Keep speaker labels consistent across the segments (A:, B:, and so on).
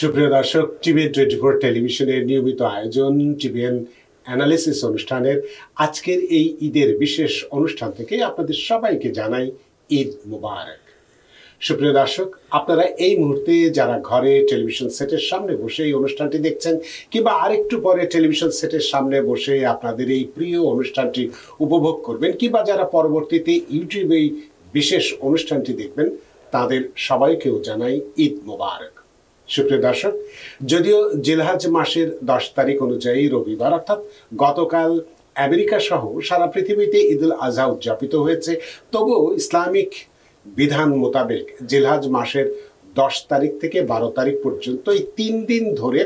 A: সুপ্রিয় দর্শক TVN twenty four টেলিভিশনের নিয়মিত আয়োজন টিভিএন অ্যানালিসিস অনুষ্ঠানের আজকের এই ঈদের বিশেষ অনুষ্ঠান থেকে আপনাদের সবাইকে জানাই ঈদ মুবারক সুপ্রিয় দর্শক আপনারা এই মুহূর্তে যারা ঘরে টেলিভিশন সেটের সামনে বসে এই অনুষ্ঠানটি দেখছেন কিংবা আরেকটু পরে টেলিভিশন সেটের সামনে বসে আপনাদের এই প্রিয় অনুষ্ঠানটি উপভোগ করবেন কিংবা যারা পরবর্তীতে ইউটিউবে বিশেষ অনুষ্ঠানটি দেখবেন তাদের সবাইকেও জানাই ঈদ মুবারক সুপ্রিয় দর্শক যদিও জিলহাজ মাসের দশ তারিখ অনুযায়ী রবিবার অর্থাৎ গতকাল আমেরিকা সহ সারা পৃথিবীতে ঈদুল আজহা উদযাপিত হয়েছে তবুও ইসলামিক বিধান মোতাবেক জিলহাজ মাসের দশ তারিখ থেকে বারো তারিখ পর্যন্ত এই তিন দিন ধরে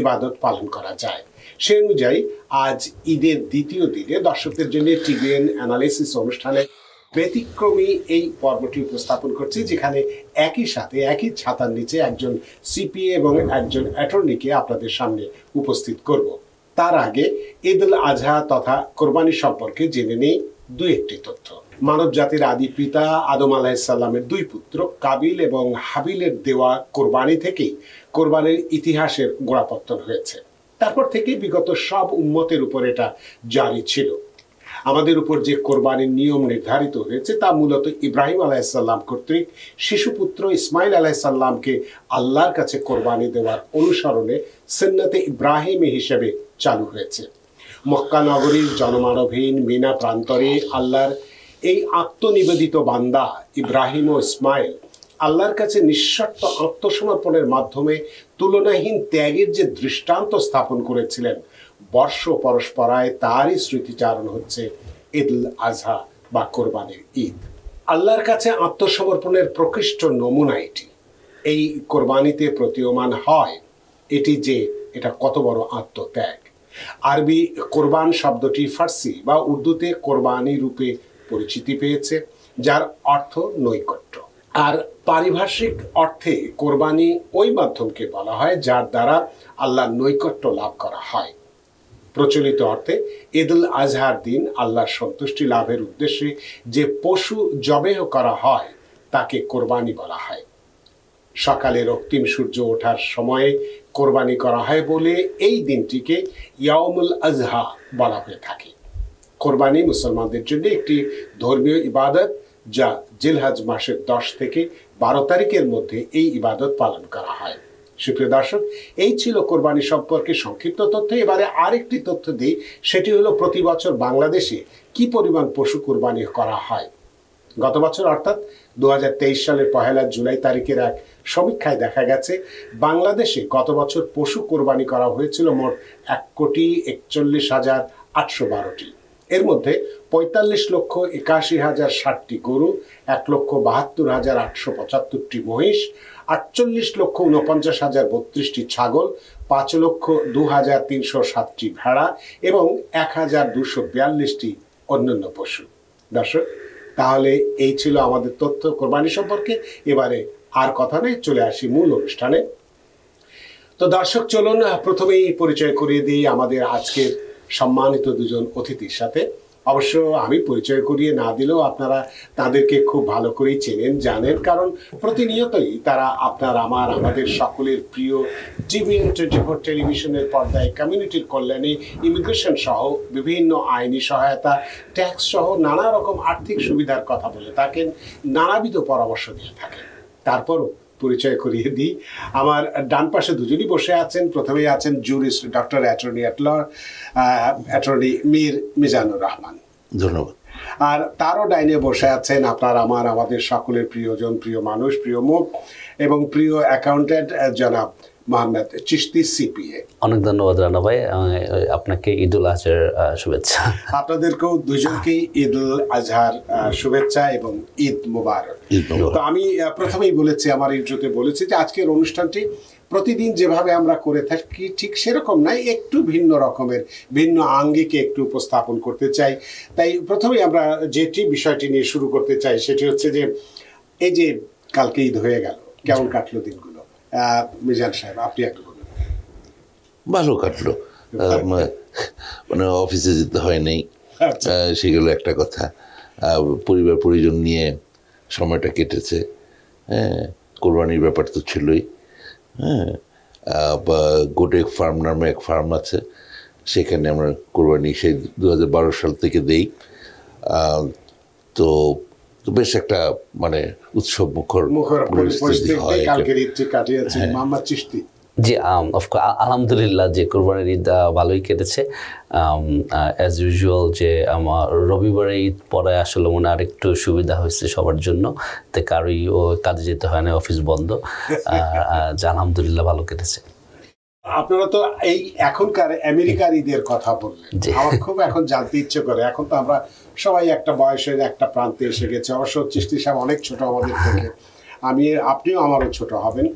A: ইবাদত পালন করা যায় সে অনুযায়ী আজ ঈদের দ্বিতীয় দিনে দর্শকদের জন্য টিভিএন অ্যানালিসিস অনুষ্ঠানে ব্যতিক্রমী এই পর্বটি উপস্থাপন করছি যেখানে একই সাথে একই ছাতার নিচে একজন সিপিএ এবং একজন অ্যাটর্নিকে আপনাদের সামনে উপস্থিত করব তার আগে ঈদ উল আজহা তথা কোরবানি সম্পর্কে জেনে নেই দু একটি তথ্য মানব জাতির আদি পিতা আদম আলাহিসাল্লামের দুই পুত্র কাবিল এবং হাবিলের দেওয়া কোরবানি থেকেই কোরবানির ইতিহাসের গোড়াপত্তন হয়েছে তারপর থেকে বিগত সব উন্মতের উপর এটা জারি ছিল আমাদের উপর যে কোরবানির নিয়ম নির্ধারিত হয়েছে তা মূলত ইব্রাহিম আলাইসাল্লাম কর্তৃক শিশুপুত্র ইসমাইল আলাইসাল্লামকে আল্লাহর কাছে কোরবানি দেওয়ার অনুসরণে সন্নতে ইব্রাহিম হিসেবে চালু হয়েছে মক্কা নগরীর জনমানবহীন মিনা প্রান্তরে আল্লাহর এই আত্মনিবেদিত বান্দা ইব্রাহিম ও ইসমাইল আল্লাহর কাছে নিঃস্বার্থ আত্মসমর্পণের মাধ্যমে তুলনাহীন ত্যাগের যে দৃষ্টান্ত স্থাপন করেছিলেন বর্ষ পরস্পরায় তারই স্মৃতিচারণ হচ্ছে ঈদ আজহা বা কোরবানির ঈদ আল্লাহর কাছে আত্মসমর্পণের প্রকৃষ্ট নমুনা এটি এই কোরবানিতে প্রতীয়মান হয় এটি যে এটা কত বড় আত্মত্যাগ আরবি কোরবান শব্দটি ফার্সি বা উর্দুতে কোরবানি রূপে পরিচিতি পেয়েছে যার অর্থ নৈকট্য আর পারিভাষিক অর্থে কোরবানি ওই মাধ্যমকে বলা হয় যার দ্বারা আল্লাহর নৈকট্য লাভ করা হয় প্রচলিত অর্থে ঈদুল আজহার দিন আল্লাহর সন্তুষ্টি লাভের উদ্দেশ্যে যে পশু জবেহ করা হয় তাকে কোরবানি বলা হয় সকালে রক্তিম সূর্য ওঠার সময়ে কোরবানি করা হয় বলে এই দিনটিকে ইয়ামুল আজহা বলা হয়ে থাকে কোরবানি মুসলমানদের জন্য একটি ধর্মীয় ইবাদত যা জিলহাজ মাসের দশ থেকে বারো তারিখের মধ্যে এই ইবাদত পালন করা হয় সুপ্রিয় দর্শক এই ছিল কোরবানি সম্পর্কে সংক্ষিপ্ত তথ্য এবারে আরেকটি তথ্য দিই সেটি হলো প্রতি বছর বাংলাদেশে কি পরিমাণ পশু কোরবানি করা হয় গত বছর অর্থাৎ দু সালের পহেলা জুলাই তারিখের এক সমীক্ষায় দেখা গেছে বাংলাদেশে গত বছর পশু কোরবানি করা হয়েছিল মোট এক কোটি একচল্লিশ হাজার আটশো বারোটি এর মধ্যে পঁয়তাল্লিশ লক্ষ একাশি হাজার ষাটটি গরু এক লক্ষ বাহাত্তর হাজার আটশো পঁচাত্তরটি মহিষ আটচল্লিশ লক্ষ উনপঞ্চাশ হাজার বত্রিশটি ছাগল পাঁচ লক্ষ দু হাজার তিনশো সাতটি ভেড়া এবং এক হাজার দুশো বিয়াল্লিশটি অন্যান্য পশু দর্শক তাহলে এই ছিল আমাদের তথ্য কোরবানি সম্পর্কে এবারে আর কথা নেই চলে আসি মূল অনুষ্ঠানে তো দর্শক চলুন প্রথমেই পরিচয় করিয়ে দিই আমাদের আজকের সম্মানিত দুজন অতিথির সাথে অবশ্য আমি পরিচয় করিয়ে না দিলেও আপনারা তাদেরকে খুব ভালো করেই চেনেন জানেন কারণ প্রতিনিয়তই তারা আপনার আমার আমাদের সকলের প্রিয় টিভি টোয়েন্টি ফোর টেলিভিশনের পর্দায় কমিউনিটির কল্যাণে ইমিগ্রেশন সহ বিভিন্ন আইনি সহায়তা ট্যাক্স সহ নানা রকম আর্থিক সুবিধার কথা বলে থাকেন নানাবিধ পরামর্শ দিয়ে থাকেন তারপরও পরিচয় করিয়ে দিই আমার ডান পাশে দুজনই বসে আছেন প্রথমেই আছেন jurist doctor attorney at law attorney Mir Mizanur Rahman ধন্যবাদ আর তারও ডাইনে বসে আছেন আপনার আমার আমাদের সকলের প্রিয়জন প্রিয় মানুষ প্রিয় মুখ এবং প্রিয় অ্যাকাউন্ট্যান্ট জনাব মোহাম্মদ চিস্তি সিপিএ
B: অনেক ধন্যবাদ রানা ভাই আপনাকে উল আজহার শুভেচ্ছা
A: আপনাদেরকেও দুজনকেই উল আজহার শুভেচ্ছা এবং ঈদ মুবার তো আমি প্রথমেই বলেছি আমার ইন্ট্রোতে বলেছি যে আজকের অনুষ্ঠানটি প্রতিদিন যেভাবে আমরা করে থাকি ঠিক সেরকম নাই একটু ভিন্ন রকমের ভিন্ন আঙ্গিকে একটু উপস্থাপন করতে চাই তাই প্রথমেই আমরা যেটি বিষয়টি নিয়ে শুরু করতে চাই সেটি হচ্ছে যে এই যে কালকে ঈদ হয়ে গেল কেমন কাটলো দিনগুলো মিজান সাহেব আপনি একটু
C: ভালো কাটলো মানে অফিসে যেতে হয় নাই আচ্ছা। সেগুলো একটা কথা পরিবার পরিজন নিয়ে সময়টা কেটেছে হ্যাঁ কোরবানির ব্যাপার তো ছিলই হ্যাঁ গোটেক ফার্ম নামে এক ফার্ম আছে সেখানে আমরা কোরবানি সেই দু সাল থেকে দেই তো তো বেশ একটা
B: মানে উৎসব মুখর হ্যাঁ। জি আলহামদুলিল্লাহ যে কোরবানির ঈদ ভালোই কেটেছে অ্যাজ ইউজুয়াল যে আমার রবিবারে ঈদ পড়ায় আসলে মনে আর একটু সুবিধা হয়েছে সবার জন্য তো কারোই ও কাজে যেতে হয় না অফিস বন্ধ যে আলহামদুলিল্লাহ ভালো
A: কেটেছে আপনারা তো এই এখনকার আমেরিকার ঈদের কথা বললেন খুব এখন জানতে ইচ্ছে করে এখন তো আমরা সবাই একটা বয়সের একটা প্রান্তে এসে গেছে অবশ্য সাহেব অনেক ছোট আমাদের থেকে আমি আপনিও আমারও ছোট হবেন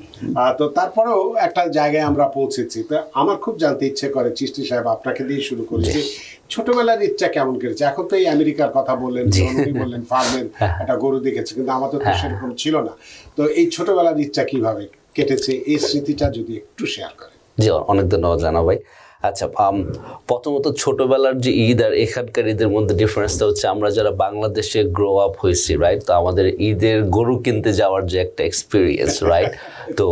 A: তো তারপরেও একটা জায়গায় আমরা পৌঁছেছি তো আমার খুব জানতে ইচ্ছে করে চিষ্টি সাহেব আপনাকে দিয়ে শুরু করেছি ছোটবেলার ইচ্ছা কেমন করেছে এখন তো এই আমেরিকার কথা বললেন বললেন ফার্মের হ্যাঁ, হ্যাঁ। একটা গরু দেখেছে কিন্তু আমাদের তো হ্যাঁ, সেরকম ছিল না তো এই ছোটবেলার ইচ্ছা কিভাবে কেটেছে এই স্মৃতিটা যদি একটু শেয়ার করেন
B: জি অনেক ধন্যবাদ জানা ভাই আচ্ছা প্রথমত ছোটবেলার যে ঈদ আর এখানকার ঈদের মধ্যে ডিফারেন্সটা হচ্ছে আমরা যারা বাংলাদেশে গ্রো আপ হয়েছি রাইট তো আমাদের ঈদের গরু কিনতে যাওয়ার যে একটা এক্সপিরিয়েন্স রাইট তো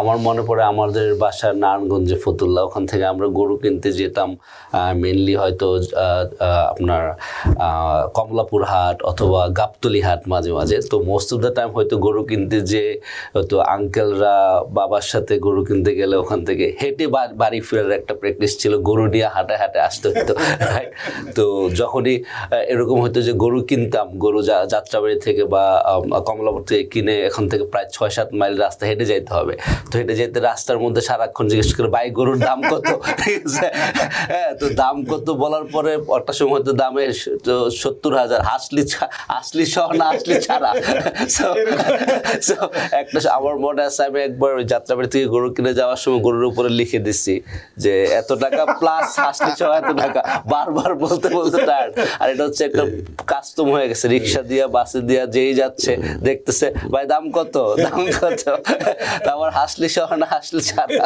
B: আমার মনে পড়ে আমাদের বাসার নারায়ণগঞ্জে ফতুল্লা ওখান থেকে আমরা গরু কিনতে যেতাম মেনলি হয়তো আপনার কমলাপুর হাট অথবা গাবতলি হাট মাঝে মাঝে তো মোস্ট অফ দ্য টাইম হয়তো গরু কিনতে যে হয়তো আঙ্কেলরা বাবার সাথে গরু কিনতে গেলে ওখান থেকে হেঁটে বাড়ি ফেরার একটা প্র্যাকটিস ছিল গরু নিয়ে হাঁটে হাঁটে আসতে হতো তো যখনই এরকম হতো যে গরু কিনতাম গরু যাত্রাবাড়ি থেকে বা কমলাপুর থেকে কিনে এখন থেকে প্রায় ছয় সাত মাইল রাস্তা হেঁটে যাইতে হবে তো হেঁটে যেতে রাস্তার মধ্যে সারাক্ষণ জিজ্ঞেস করে বাই গরুর দাম কত হ্যাঁ তো দাম কত বলার পরে একটা সময় হয়তো দামে তো সত্তর হাজার হাসলি আসলি সহ না আসলি ছাড়া একটা আমার মনে আছে আমি একবার যাত্রাবাড়ি থেকে গরু কিনে যাওয়ার সময় গরুর উপরে লিখে দিচ্ছি যে এত টাকা প্লাস হাসলি ছয় এত টাকা বারবার বলতে বলতে টায়ার্ড আর এটা হচ্ছে একটা কাস্টম হয়ে গেছে রিক্সা দিয়া বাসে দিয়া যেই যাচ্ছে দেখতেছে ভাই দাম কত দাম কত তারপর হাসলি সহ না হাসলি ছাড়া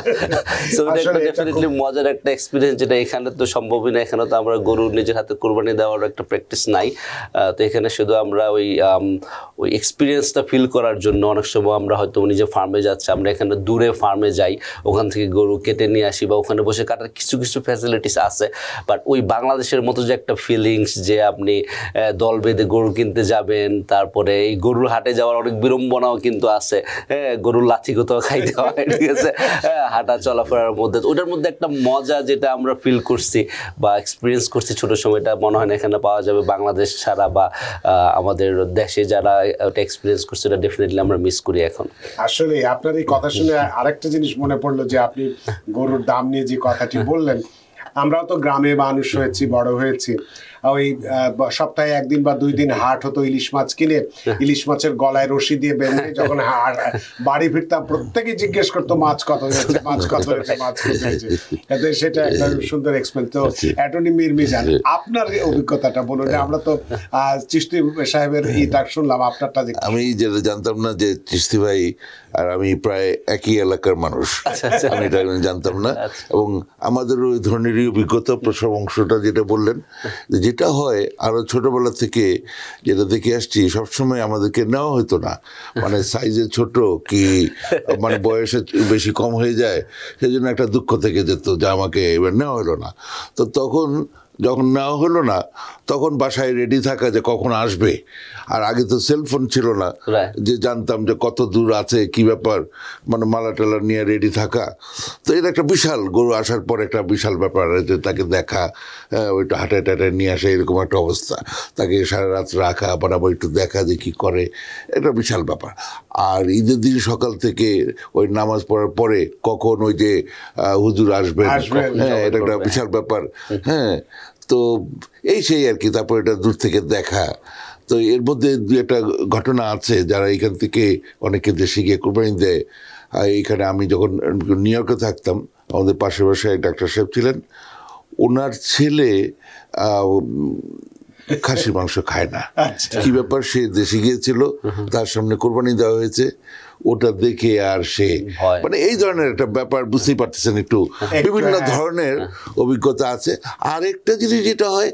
B: তো এটা ডেফিনেটলি মজার একটা এক্সপিরিয়েন্স যেটা এখানে তো সম্ভবই না এখানে তো আমরা গরু নিজের হাতে কোরবানি দেওয়ার একটা প্র্যাকটিস নাই তো এখানে শুধু আমরা ওই ওই এক্সপিরিয়েন্সটা ফিল করার জন্য অনেক সময় আমরা হয়তো নিজে ফার্মে যাচ্ছে আমরা এখানে দূরে ফার্মে যাই ওখান থেকে গরু কেটে নিয়ে আসি বা ওখানে বসে কাটার কিছু কিছু ফ্যাসিলিটিস আছে বাট ওই বাংলাদেশের মতো যে একটা ফিলিংস যে আপনি দল বেঁধে গরু কিনতে যাবেন তারপরে এই গরুর হাটে যাওয়ার অনেক বিড়ম্বনাও কিন্তু আছে হ্যাঁ গরুর লাথি কোথাও খাইতে হয় ঠিক আছে হ্যাঁ, হাঁটা চলাফেরার মধ্যে ওটার মধ্যে একটা মজা যেটা আমরা ফিল করছি বা এক্সপিরিয়েন্স করছি ছোট সময়টা মনে হয় না এখানে পাওয়া যাবে বাংলাদেশ ছাড়া বা আমাদের দেশে যারা ওটা এক্সপিরিয়েন্স করছে ওটা ডেফিনেটলি আমরা মিস করি এখন
A: আসলে আপনার এই কথা শুনে আরেকটা জিনিস মনে পড়লো যে আপনি গরুর দাম নিয়ে যে কথাটি বললেন আমরাও তো গ্রামে মানুষ হয়েছি বড় হয়েছি ওই সপ্তাহে একদিন বা দুই দিন হাট হতো ইলিশ মাছ কিনে হ্যাঁ। ইলিশ মাছের গলায় রশি দিয়ে বেঁধে যখন বাড়ি ফিরতাম প্রত্যেকে জিজ্ঞেস করতো মাছ কত হয়েছে মাছ কত হয়েছে মাছ কত হয়েছে সেটা একটা হ্যাঁ। সুন্দর এক্সপেরিয়েন্স তো আচ্ছা। অ্যাটর্নি মির মিজান হ্যাঁ। আপনার অভিজ্ঞতাটা বলুন আমরা তো চিস্তি সাহেবের এই ডাক শুনলাম আপনারটা
C: আমি যেটা জানতাম না যে চিস্তি ভাই আর আমি প্রায় একই এলাকার মানুষ আচ্ছা, আচ্ছা। আমি এটা জানতাম না এবং আমাদের ওই ধরনেরই অভিজ্ঞতা প্রসব অংশটা যেটা বললেন যে যেটা হয় আরো ছোটবেলা থেকে যেটা দেখে আসছি সবসময় আমাদেরকে নেওয়া হতো না মানে সাইজে ছোট কি মানে বয়সে বেশি কম হয়ে যায় সেজন্য একটা দুঃখ থেকে যেত যে আমাকে এবার নেওয়া হলো না তো তখন যখন নেওয়া হলো না তখন বাসায় রেডি থাকা যে কখন আসবে আর আগে তো সেলফোন ছিল না যে জানতাম যে কত দূর আছে কি ব্যাপার মানে মালা টালা নিয়ে রেডি থাকা তো এটা একটা বিশাল গরু আসার পর একটা বিশাল ব্যাপার যে তাকে দেখা ওইটা হাটে টাটে নিয়ে আসা এরকম একটা অবস্থা তাকে সারা রাত রাখা আবার আবার একটু দেখা যে কী করে এটা বিশাল ব্যাপার আর ঈদের দিন সকাল থেকে ওই নামাজ পড়ার পরে কখন ওই যে হুজুর আসবে হ্যাঁ এটা একটা বিশাল হ্যাঁ। ব্যাপার হ্যাঁ তো এই সেই আর কি তারপর এটা দূর থেকে দেখা তো এর মধ্যে দু একটা ঘটনা আছে যারা এখান থেকে অনেকে দেশে গিয়ে কোরবানি দেয় আর এখানে আমি যখন নিউ ইয়র্কে থাকতাম আমাদের পাশে পাশে ডাক্তার সাহেব ছিলেন ওনার ছেলে খাসির মাংস খায় না আচ্ছা। কি ব্যাপার সে দেশে গিয়েছিল তার সামনে কোরবানি দেওয়া হয়েছে ওটা দেখে আর সে মানে এই ধরনের একটা ব্যাপার বুঝতেই পারতেছেন একটু বিভিন্ন হ্যাঁ। ধরনের অভিজ্ঞতা আছে আর একটা জিনিস যেটা হয়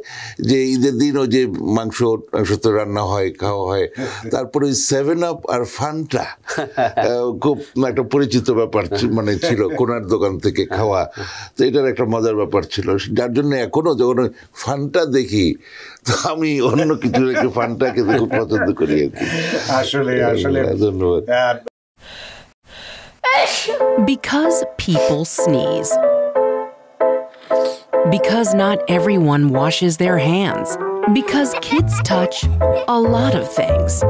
C: যে ঈদের দিন ওই যে মাংস মাংস রান্না হয় খাওয়া হয় তারপরে ওই সেভেন আপ আর ফানটা খুব একটা পরিচিত ব্যাপার মানে ছিল কোনার দোকান থেকে খাওয়া তো এটার একটা মজার ব্যাপার ছিল যার জন্য এখনও যখন ফানটা দেখি তো আমি অন্য কিছু রেখে ফানটাকে খেতে খুব পছন্দ করি আর কি
D: আসলে আসলে
A: ধন্যবাদ
D: Because people sneeze. Because not everyone washes their hands. Because kids touch a lot of things.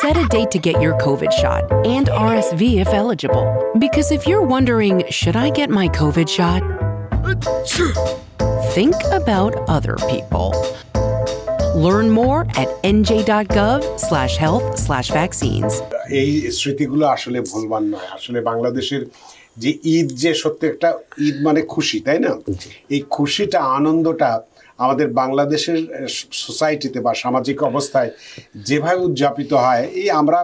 D: Set a date to get your COVID shot and RSV if eligible. Because if you're wondering, should I get my COVID shot? Think about other people. Learn more at nj.gov slash health slash vaccines.
A: এই স্মৃতিগুলো আসলে ভুলবার নয় আসলে বাংলাদেশের যে ঈদ যে সত্যি একটা ঈদ মানে খুশি তাই না এই খুশিটা আনন্দটা আমাদের বাংলাদেশের সোসাইটিতে বা সামাজিক অবস্থায় যেভাবে উদযাপিত হয় এই আমরা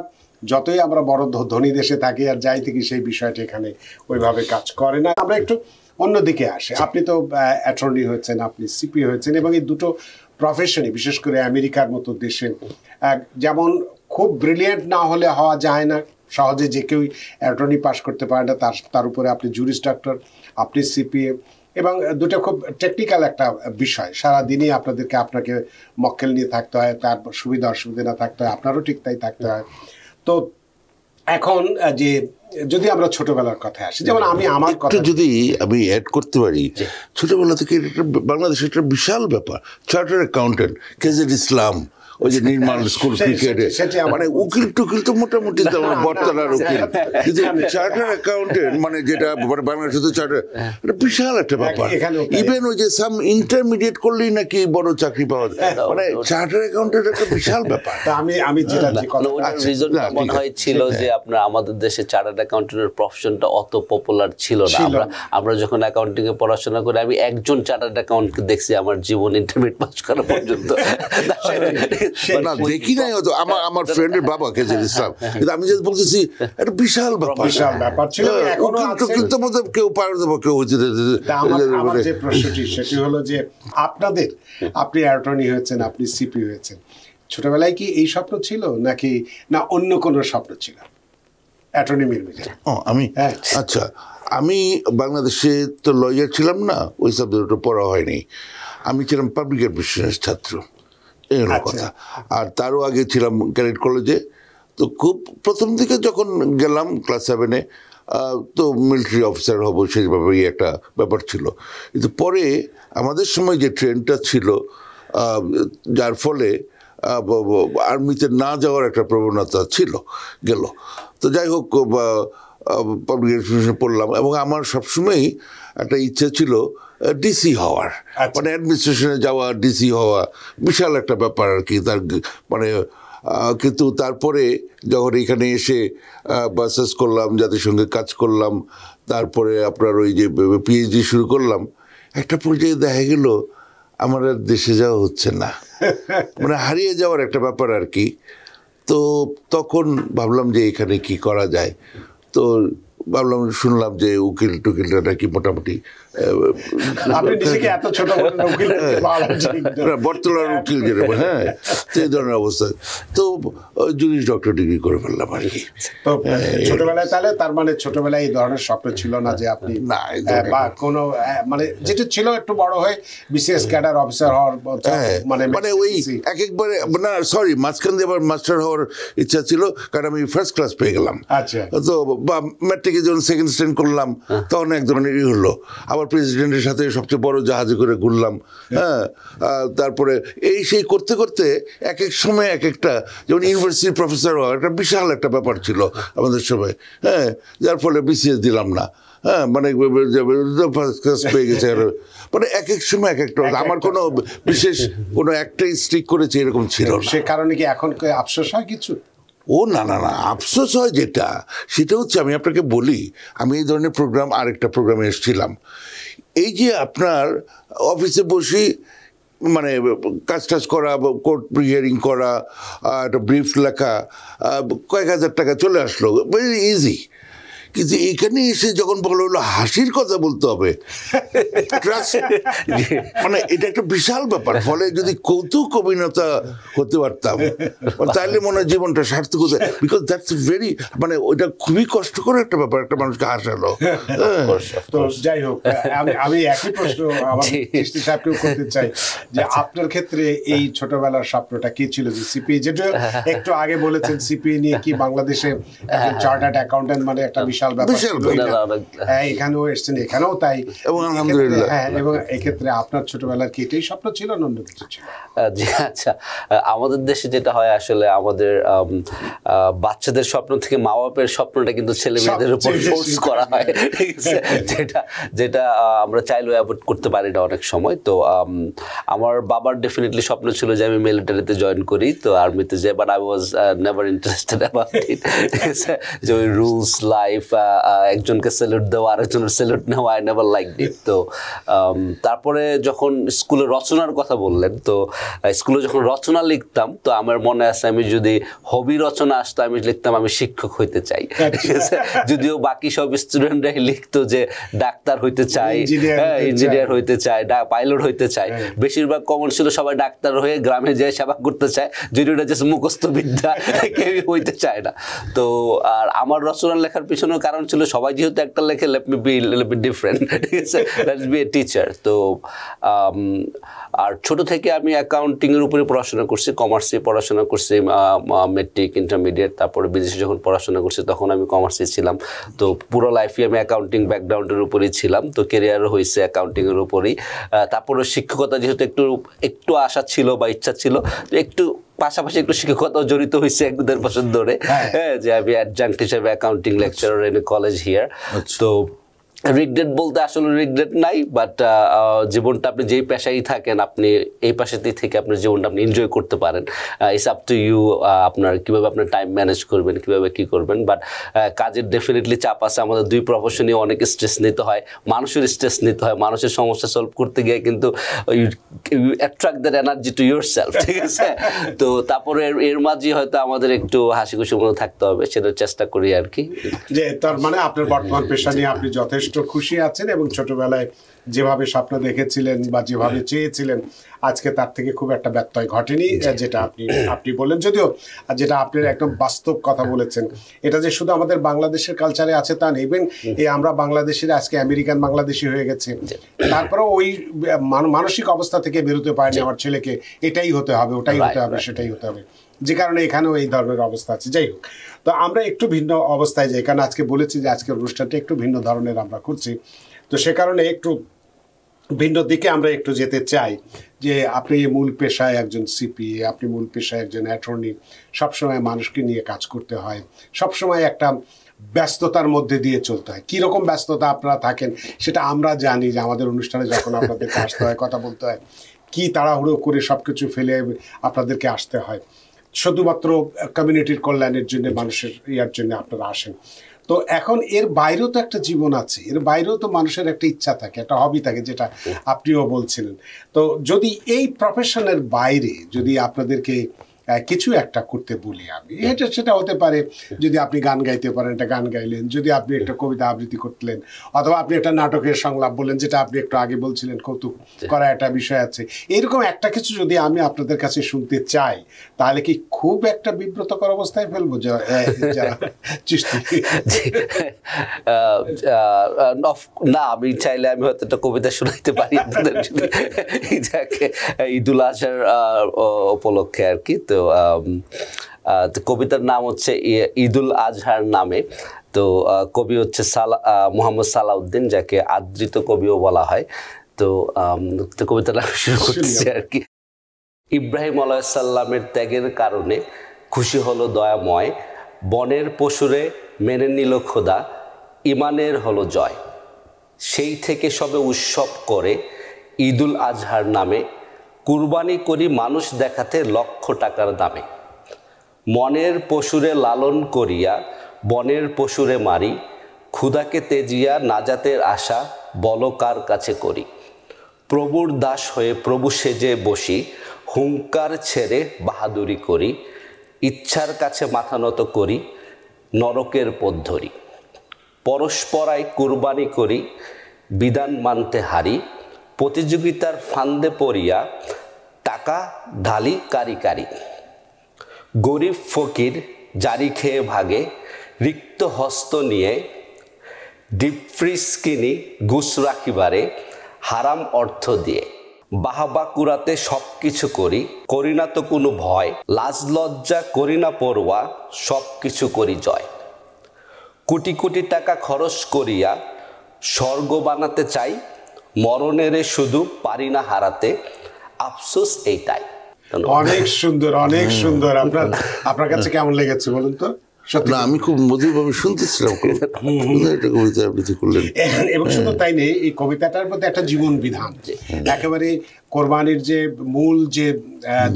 A: যতই আমরা বড় ধনী দেশে থাকি আর যাই থেকে সেই বিষয়টা এখানে ওইভাবে কাজ করে না আমরা একটু অন্যদিকে আসে আপনি তো অ্যাটর্নি হয়েছেন আপনি সিপি হয়েছেন এবং এই দুটো প্রফেশনে বিশেষ করে আমেরিকার মতো দেশে যেমন খুব ব্রিলিয়েন্ট না হলে হওয়া যায় না সহজে যে কেউ অ্যাটর্নি পাস করতে পারে না তার তার উপরে আপনি জুরিস ডাক্তার আপনি সিপিএ এবং দুটো খুব টেকনিক্যাল একটা বিষয় সারাদিনই আপনাদেরকে আপনাকে মক্কেল নিয়ে থাকতে হয় তার সুবিধা অসুবিধা না থাকতে হয় আপনারও ঠিক তাই থাকতে হয় তো এখন যে যদি আমরা ছোটবেলার কথা আসি যেমন আমি আমার কথা
C: যদি আমি অ্যাড করতে পারি ছোটবেলা থেকে বাংলাদেশে একটা বিশাল ব্যাপার চার্টার অ্যাকাউন্টেন্ট কেজের ইসলাম ওই যে নির্মাণ স্কুল ক্রিকেটে মানে উকিল টুকিল তো মোটামুটি তেমন বর্তলার হ্যাঁ, উকিল হ্যাঁ, হ্যাঁ, কিন্তু চার্টার অ্যাকাউন্টেন্ট মানে যেটা মানে বাংলাদেশে তো চার্টার বিশাল একটা ব্যাপার ইভেন ওই যে সাম ইন্টারমিডিয়েট করলেই নাকি বড় চাকরি পাওয়া যায় মানে চার্টার অ্যাকাউন্টেন্ট একটা বিশাল ব্যাপার আমি আমি যেটা মানে আচ্ছা, মনে হয় ছিল যে
B: আপনার আমাদের দেশে চার্টার অ্যাকাউন্টেন্টের প্রফেশনটা অত পপুলার ছিল না আমরা আমরা যখন অ্যাকাউন্টিং এ পড়াশোনা করি আমি একজন চার্টার্ড অ্যাকাউন্ট দেখছি আমার জীবন ইন্টারমিডিয়েট পাস করা পর্যন্ত মানে না দেখি নাই আমার হ্যাঁ। আমার ফ্রেন্ডের বাবা হ্যাঁ, হ্যাঁ। কিন্তু
C: আমি বলতেছি একটা বিশাল ব্যাপার বিশাল ব্যাপার ছিল কিন্তু মধ্যে কেউ পারে দেবো কেউ
A: আমার মানে- যে প্রশ্নটি সেটি হলো যে আপনাদের আপনি অ্যাটর্নি হয়েছেন আপনি সিপি হয়েছেন ছোটবেলায় কি এই স্বপ্ন ছিল নাকি না অন্য কোনো স্বপ্ন ছিল অ্যাটর্নি মির্মিজা
C: ও আমি আচ্ছা আমি বাংলাদেশে তো লয়ার ছিলাম না ওই সাবজেক্টটা পড়া হয়নি আমি ছিলাম পাবলিক অ্যাডমিনিস্ট্রেশনের ছাত্র এই আচ্ছা। কথা আর তারও আগে ছিলাম ক্যাডেট কলেজে তো খুব প্রথম দিকে যখন গেলাম ক্লাস সেভেনে তো মিলিটারি অফিসার হব সেইভাবেই একটা ব্যাপার ছিল কিন্তু পরে আমাদের সময় যে ট্রেনটা ছিল যার ফলে আর্মিতে না যাওয়ার একটা প্রবণতা ছিল গেল তো যাই হোক পাবলিক পড়লাম এবং আমার সবসময়ই একটা ইচ্ছে ছিল ডিসি হওয়ার আচ্ছা। মানে অ্যাডমিনিস্ট্রেশনে যাওয়া ডিসি হওয়া বিশাল একটা ব্যাপার আর কি তার মানে কিন্তু তারপরে যখন এখানে এসে বাসেস করলাম জাতিসংঘে কাজ করলাম তারপরে আপনার ওই যে পিএইচডি শুরু করলাম একটা পর্যায়ে দেখা গেল আমার আর দেশে যাওয়া হচ্ছে না মানে হারিয়ে যাওয়ার একটা ব্যাপার আর কি তো তখন ভাবলাম যে এখানে কি করা যায় তো ভাবলাম শুনলাম যে উকিল টুকিলরা নাকি মোটামুটি হ্যাঁ, উকিল যেরকম হ্যাঁ ধরনের অবস্থা তো ডক্টর ডিগ্রি করে ফেললাম আর কি
A: ছোটবেলায় তাহলে তার মানে ছোটবেলায় এই ধরনের স্বপ্ন ছিল না যে আপনি না বা কোনো মানে যেটা ছিল একটু বড় হয়ে বিশেষ ক্যাডার অফিসার হওয়ার
C: হ্যাঁ, মানে মানে ওই এক একবারে না সরি মাঝখান দিয়ে আবার মাস্টার হওয়ার ইচ্ছা ছিল কারণ আমি ফার্স্ট ক্লাস পেয়ে গেলাম আচ্ছা তো বা ম্যাট্রিক থেকে যখন সেকেন্ড স্ট্যান্ড করলাম হ্যাঁ। তখন এক ধরনের ই হলো আবার প্রেসিডেন্টের সাথে সবচেয়ে বড় জাহাজে করে ঘুরলাম হ্যাঁ, হ্যাঁ। তারপরে এই সেই করতে করতে এক এক সময় এক একটা যেমন ইউনিভার্সিটির প্রফেসর হওয়া একটা বিশাল একটা ব্যাপার ছিল আমাদের সময় হ্যাঁ যার ফলে বিসিএস দিলাম না হ্যাঁ মানে ফার্স্ট ক্লাস পেয়ে গেছে আর মানে এক এক সময় এক একটা আমার কোনো বিশেষ কোনো একটাই স্টিক করেছে এরকম ছিল সে
A: কারণে কি এখন আফসোস হয় কিছু
C: ও না না না আফসোস হয় যেটা সেটা হচ্ছে আমি আপনাকে বলি আমি এই ধরনের প্রোগ্রাম আরেকটা প্রোগ্রামে এসেছিলাম এই যে আপনার অফিসে বসি মানে কাজ টাজ করা কোর্ট হিয়ারিং করা একটা ব্রিফ লেখা কয়েক হাজার টাকা চলে আসলো ভেরি ইজি কিন্তু এখানে এসে যখন বলা হলো হাসির কথা বলতে হবে মানে এটা একটা বিশাল ব্যাপার ফলে যদি কৌতুক অভিনেতা হতে পারতাম তাহলে মনে হয় জীবনটা সার্থক হতে বিকজ দ্যাটস ভেরি মানে ওইটা খুবই কষ্টকর একটা ব্যাপার একটা মানুষকে হাসালো
A: তো যাই হোক আমি একই প্রশ্ন করতে চাই যে আচ্ছা। আপনার ক্ষেত্রে এই ছোটবেলার স্বপ্নটা কি ছিল যে সিপি যেটা একটু আগে বলেছেন সিপি নিয়ে কি বাংলাদেশে চার্টার্ড অ্যাকাউন্টেন্ট হ্যাঁ। মানে একটা আচ্ছা। বিষয় বিশাল ব্যাপার হ্যাঁ, এখানেও এসছেন এখানেও তাই এবং আলহামদুলিল্লাহ হ্যাঁ এবং এক্ষেত্রে আপনার ছোটবেলার কি এটাই স্বপ্ন ছিল না অন্য কিছু ছিল
B: জি আচ্ছা আমাদের দেশে যেটা হয় আসলে আমাদের বাচ্চাদের স্বপ্ন থেকে মা বাপের স্বপ্নটা কিন্তু ছেলে মেয়েদের উপর ফোর্স করা হয় ঠিক আছে যেটা যেটা আমরা চাইলেও অ্যাভয়েড করতে পারি না অনেক সময় তো আমার বাবার ডেফিনেটলি স্বপ্ন ছিল যে আমি মিলিটারিতে জয়েন করি তো আর্মিতে যে but I was never interested about it যে ওই রুলস লাইফ একজনকে স্যালুট দেওয়া আরেকজনের স্যালুট নেওয়া আই নেভার লাইক ডিট তো um, তারপরে যখন স্কুলে রচনার কথা বললেন তো স্কুলে যখন রচনা লিখতাম তো আমার মনে আছে আমি যদি হবি রচনা আসতো আমি লিখতাম আমি শিক্ষক হইতে চাই আচ্ছা। যদিও বাকি সব স্টুডেন্টরাই লিখতো যে ডাক্তার হইতে চাই ইঞ্জিনিয়ার হইতে চায় পাইলট হইতে চায় হ্যাঁ। বেশিরভাগ কমন ছিল সবাই ডাক্তার হয়ে গ্রামে যেয়ে সেবা করতে চায় যদিও এটা জাস্ট মুখস্থ বিদ্যা কেউই হইতে চায় না তো আর আমার রচনা লেখার পিছনেও কারণ ছিল সবাই যেহেতু একটা লেখে let me be be different ঠিক আছে লেটস বি এ টিচার তো আর ছোট থেকে আমি অ্যাকাউন্টিংয়ের উপরে পড়াশোনা করছি কমার্সে পড়াশোনা করছি মেট্রিক ইন্টারমিডিয়েট তারপরে বিদেশে যখন পড়াশোনা করছি তখন আমি কমার্সে ছিলাম তো পুরো লাইফে আমি অ্যাকাউন্টিং ব্যাকগ্রাউন্ডের উপরেই ছিলাম তো কেরিয়ারও হয়েছে অ্যাকাউন্টিংয়ের উপরেই তারপরে শিক্ষকতা যেহেতু একটু একটু আশা ছিল বা ইচ্ছা ছিল তো একটু পাশাপাশি একটু শিক্ষকতা জড়িত হয়েছে এক দেড় বছর ধরে হ্যাঁ, হ্যাঁ যে আমি অ্যাডজাঙ্ক হিসেবে accounting lecturer in college here তো রিগ্রেট বলতে আসলে রিগ্রেট নাই বাট জীবনটা আপনি যেই পেশাই থাকেন আপনি এই পেশাতেই থেকে আপনার জীবনটা আপনি এনজয় করতে পারেন ইটস আপ টু ইউ আপনার কীভাবে আপনার টাইম ম্যানেজ করবেন কীভাবে কী করবেন বাট কাজের ডেফিনেটলি চাপ আছে আমাদের দুই প্রফেশনে অনেক স্ট্রেস নিতে হয় মানুষের স্ট্রেস নিতে হয় মানুষের সমস্যা সলভ করতে গিয়ে কিন্তু you attract that energy to yourself ঠিক আছে তো তারপরে এর মাঝে হয়তো আমাদের একটু হাসি খুশি মতো থাকতে হবে সেটার চেষ্টা করি আর কি
A: যে তার মানে আপনার বর্তমান পেশা নিয়ে আপনি যথেষ্ট যথেষ্ট খুশি আছেন এবং ছোটবেলায় যেভাবে স্বপ্ন দেখেছিলেন বা যেভাবে হ্যাঁ। চেয়েছিলেন আজকে তার থেকে খুব একটা ব্যত্যয় ঘটেনি যেটা আপনি আপনি বললেন যদিও যেটা আপনি একদম বাস্তব কথা বলেছেন এটা যে শুধু আমাদের বাংলাদেশের কালচারে আছে তা নেই ইভেন এই আমরা বাংলাদেশের আজকে আমেরিকান বাংলাদেশি হয়ে গেছে তারপরে ওই মানসিক অবস্থা থেকে বেরোতে পারেনি আমার ছেলেকে এটাই হতে হবে ওটাই হতে হবে সেটাই হতে হবে যে কারণে এখানেও এই ধরনের অবস্থা আছে যাই হোক তো আমরা একটু ভিন্ন অবস্থায় যাই কারণ আজকে বলেছি যে আজকের অনুষ্ঠানটা একটু ভিন্ন ধরনের আমরা করছি তো সে কারণে একটু ভিন্ন দিকে আমরা একটু যেতে চাই যে আপনি মূল পেশায় একজন সিপিএ আপনি মূল পেশায় একজন অ্যাটর্নি সবসময় মানুষকে নিয়ে কাজ করতে হয় সবসময় একটা ব্যস্ততার মধ্যে দিয়ে চলতে হয় কীরকম ব্যস্ততা আপনারা থাকেন সেটা আমরা জানি যে আমাদের অনুষ্ঠানে যখন আপনাদেরকে আসতে হয় কথা বলতে হয় কী তাড়াহুড়ো করে সব কিছু ফেলে আপনাদেরকে আসতে হয় শুধুমাত্র কমিউনিটির কল্যাণের জন্য মানুষের ইয়ার জন্য আপনারা আসেন তো এখন এর বাইরেও তো একটা জীবন আছে এর বাইরেও তো মানুষের একটা ইচ্ছা থাকে একটা হবি থাকে যেটা আপনিও বলছিলেন তো যদি এই প্রফেশনের বাইরে যদি আপনাদেরকে কিছু একটা করতে বলি আমি এটা সেটা হতে পারে যদি আপনি গান গাইতে পারেন একটা গান গাইলেন যদি আপনি একটা কবিতা আবৃত্তি করতেন অথবা আপনি একটা নাটকের সংলাপ বললেন যেটা আপনি একটু আগে বলছিলেন কৌতুক করা একটা বিষয় আছে এরকম একটা কিছু যদি আমি আপনাদের কাছে শুনতে চাই তাহলে কি খুব একটা বিব্রতকর অবস্থায় ফেলবো
B: না আমি চাইলে আমি হয়তো একটা কবিতা শোনাইতে পারি আপনাদের ঈদুল আজহার উপলক্ষে আর কি তো কবিতার নাম হচ্ছে ঈদুল আজহার নামে তো কবি হচ্ছে সালা মোহাম্মদ সালাউদ্দিন যাকে আদৃত কবিও বলা হয় তো কবিতাটা শুরু করছি আর কি ইব্রাহিম আলাইসাল্লামের ত্যাগের কারণে খুশি হলো দয়াময় বনের পশুরে মেনে নিল খোদা ইমানের হলো জয় সেই থেকে সবে উৎসব করে ঈদুল আজহার নামে কুরবানি করি মানুষ দেখাতে লক্ষ টাকার দামে মনের পশুরে লালন করিয়া বনের পশুরে মারি ক্ষুদাকে তেজিয়া নাজাতের আশা বলকার কাছে করি প্রভুর দাস হয়ে প্রভু সেজে বসি হুঙ্কার ছেড়ে বাহাদুরি করি ইচ্ছার কাছে মাথা নত করি নরকের পথ ধরি পরস্পরায় কুরবানি করি বিধান মানতে হারি প্রতিযোগিতার ফান্দে পড়িয়া টাকা ঢালি কারি কারি গরিব ফকির জারি খেয়ে ভাগে রিক্ত হস্ত নিয়ে ডিপ্রিস কিনি ঘুষ রাখিবারে হারাম অর্থ দিয়ে বাহাবা কুড়াতে সব কিছু করি করি না তো কোনো ভয় লাজ লজ্জা করি না পড়ুয়া সব কিছু করি জয় কোটি কোটি টাকা খরচ করিয়া স্বর্গ বানাতে চাই মরণের শুধু পারি না হারাতে আফসোস এইটাই
C: অনেক
A: সুন্দর অনেক সুন্দর আপনার আপনার কাছে কেমন লেগেছে বলুন তো
C: না আমি খুব মধুরভাবে শুনতেছিলাম একটা কবিতা করলেন এবং শুধু হ্যাঁ। তাই
A: নেই এই কবিতাটার মধ্যে একটা জীবন বিধান হ্যাঁ। একেবারে কোরবানির যে মূল যে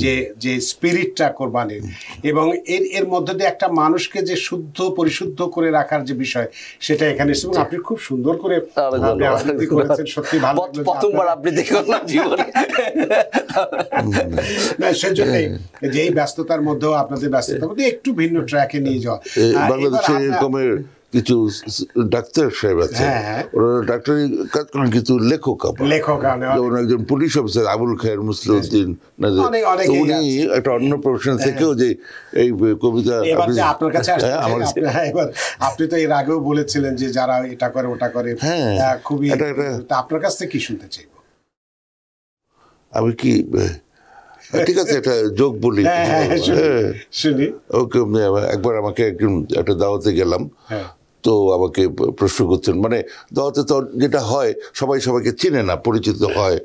A: যে যে স্পিরিটটা কোরবানির এবং এর এর মধ্যে দিয়ে একটা মানুষকে যে শুদ্ধ পরিশুদ্ধ করে রাখার যে বিষয় সেটা এখানে এসে আপনি খুব সুন্দর করে সত্যি ভালো প্রথমবার আপনি দেখুন না সেজন্যই যে এই ব্যস্ততার মধ্যেও আপনাদের ব্যস্ততার মধ্যে একটু ভিন্ন ট্র্যাকে নিয়ে যাওয়া
C: কিছু ডাক্তার সাহেব আছে হ্যাঁ, হ্যাঁ। ওনারা ডাক্তারি কাজ করেন কিছু লেখক লেখক যেমন একজন পুলিশ অফিসার আবুল খায়ের মুসলিউদ্দিন হ্যাঁ। উনি একটা অন্য প্রফেশন থেকেও যে এই কবিতা আপনার কাছে
A: আপনি তো এর আগেও বলেছিলেন যে যারা এটা করে ওটা করে হ্যাঁ খুবই আপনার কাছ থেকে কি শুনতে চাইব
C: আমি কি ঠিক আছে এটা যোগ বলি ওকে একবার আমাকে একজন একটা দাওয়াতে গেলাম তো আমাকে প্রশ্ন করছেন মানে দাওয়াতে তো যেটা হয় সবাই সবাইকে চিনে না পরিচিত হয়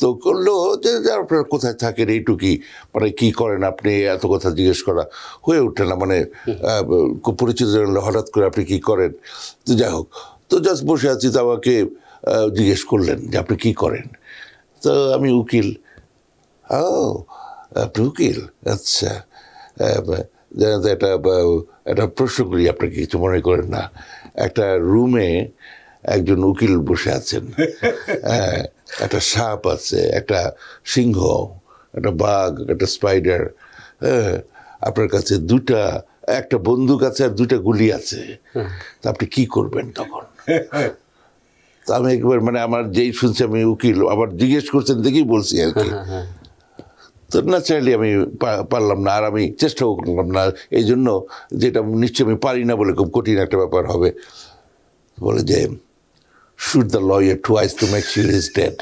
C: তো করলো যে আপনার কোথায় থাকেন এইটুকুই মানে কি করেন আপনি এত কথা জিজ্ঞেস করা হয়ে ওঠে না মানে পরিচিত হঠাৎ করে আপনি কি করেন তো যাই হোক তো জাস্ট বসে আছি তো আমাকে জিজ্ঞেস করলেন যে আপনি কি করেন তো আমি উকিল ও আপনি উকিল আচ্ছা যেন একটা একটা প্রশ্ন করি আপনাকে কিছু মনে করেন না একটা রুমে একজন উকিল বসে আছেন হ্যাঁ, একটা সাপ আছে একটা সিংহ একটা বাঘ একটা স্পাইডার হ্যাঁ আপনার কাছে দুটা একটা বন্দুক আছে আর দুটা গুলি আছে তা আপনি কি করবেন
A: তখন তা
C: আমি একবার মানে আমার যেই শুনছি আমি উকিল আবার জিজ্ঞেস করছেন দেখেই বলছি আর কি হ্যাঁ, হ্যাঁ, তো ন্যাচারালি আমি পারলাম না আর আমি চেষ্টাও করলাম না এই জন্য যেটা নিশ্চয়ই আমি পারি না বলে খুব কঠিন একটা ব্যাপার হবে বলে যে shoot the lawyer twice to make sure is dead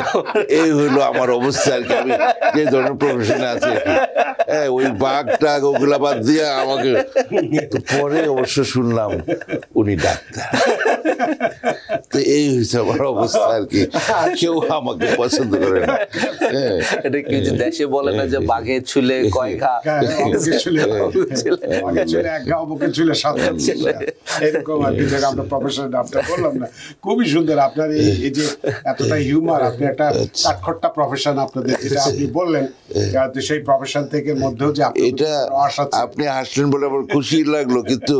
C: এই হলো আমার অবস্থা আর কি আমি যে ধরনের প্রফেশনে আছে হ্যাঁ ওই বাঘ টাগ ওগুলা বাদ দিয়ে আমাকে পরে অবশ্য শুনলাম উনি ডাক্তার
B: তো এই হয়েছে আমার অবস্থা আর কি কেউ আমাকে পছন্দ করে না হ্যাঁ। এটা কিছু দেশে বলে না যে বাঘে ছুলে কয় ঘা
A: এরকম আর প্রফেশনাল ডাক্তার বললাম না খুবই সুন্দর আপনার এই যে এতটা হিউমার আপনি আপনি একটা আচ্ছা। কাঠখট্টা প্রফেশন আপনাদের যেটা আচ্ছা। আপনি বললেন হ্যাঁ। সেই প্রফেশন থেকে মধ্যেও যে আপনি এটা আপনি
C: হাসলেন বলে আমার খুশি লাগলো কিন্তু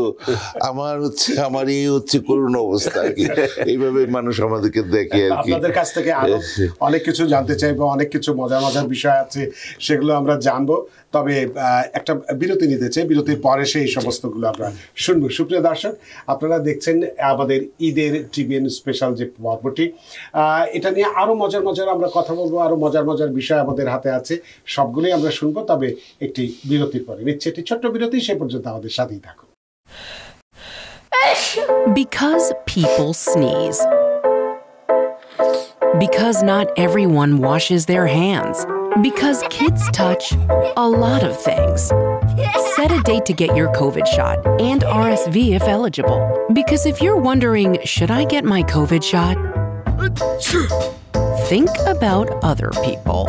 C: আমার হচ্ছে আমার এই হচ্ছে করুণ অবস্থা আর কি এইভাবে মানুষ আমাদেরকে দেখে আর কি আপনাদের কাছ থেকে হ্যাঁ।
A: অনেক কিছু জানতে চাইবো অনেক কিছু মজার মজার বিষয় আছে সেগুলো আমরা জানবো তবে একটা বিরতি নিতে চাই বিরতির পরে সেই সমস্তগুলো আমরা শুনবো সুপ্রিয় দর্শক আপনারা দেখছেন আমাদের ঈদের টিভিএন স্পেশাল যে পর্বটি এটা নিয়ে আরও মজার মজার আমরা কথা বলবো আরও মজার মজার বিষয় আমাদের হাতে আছে সবগুলোই আমরা শুনবো তবে একটি বিরতির পরে নিচ্ছে একটি ছোট্ট
D: বিরতি সে পর্যন্ত আমাদের সাথেই থাকুন Because people sneeze. Because not everyone washes their hands. Because kids touch a lot of things. Set a date to get your COVID shot and RSV if eligible. Because if you're wondering, should I get my COVID shot? Think about other people.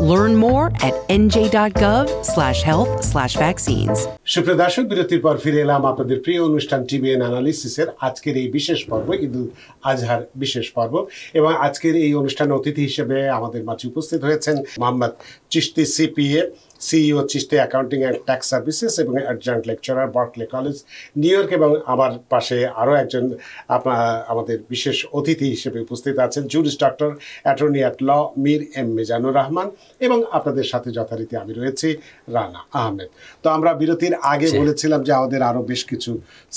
D: Learn more at nj.gov slash health slash vaccines.
A: সুপ্রিয় দর্শক বিরতির পর ফিরে এলাম আপনাদের প্রিয় অনুষ্ঠান TVN অ্যানালিসিসের আজকের এই বিশেষ পর্ব ঈদুল আজহার বিশেষ পর্ব এবং আজকের এই অনুষ্ঠানে অতিথি হিসেবে আমাদের মাঝে উপস্থিত হয়েছেন Mohammad Chishti CPA CEO Chishti accounting and tax services এবং adjunct lecturer Berkeley College New York এবং আমার পাশে আরও একজন আপনার আমাদের বিশেষ অতিথি হিসেবে উপস্থিত আছেন juris doctor attorney at law Mir M Mizanur Rahman এবং আপনাদের সাথে যথারীতি আমি রয়েছি রানা আহমেদ তো আমরা বিরতির আগে বলেছিলাম যে আমাদের আরও বেশ কিছু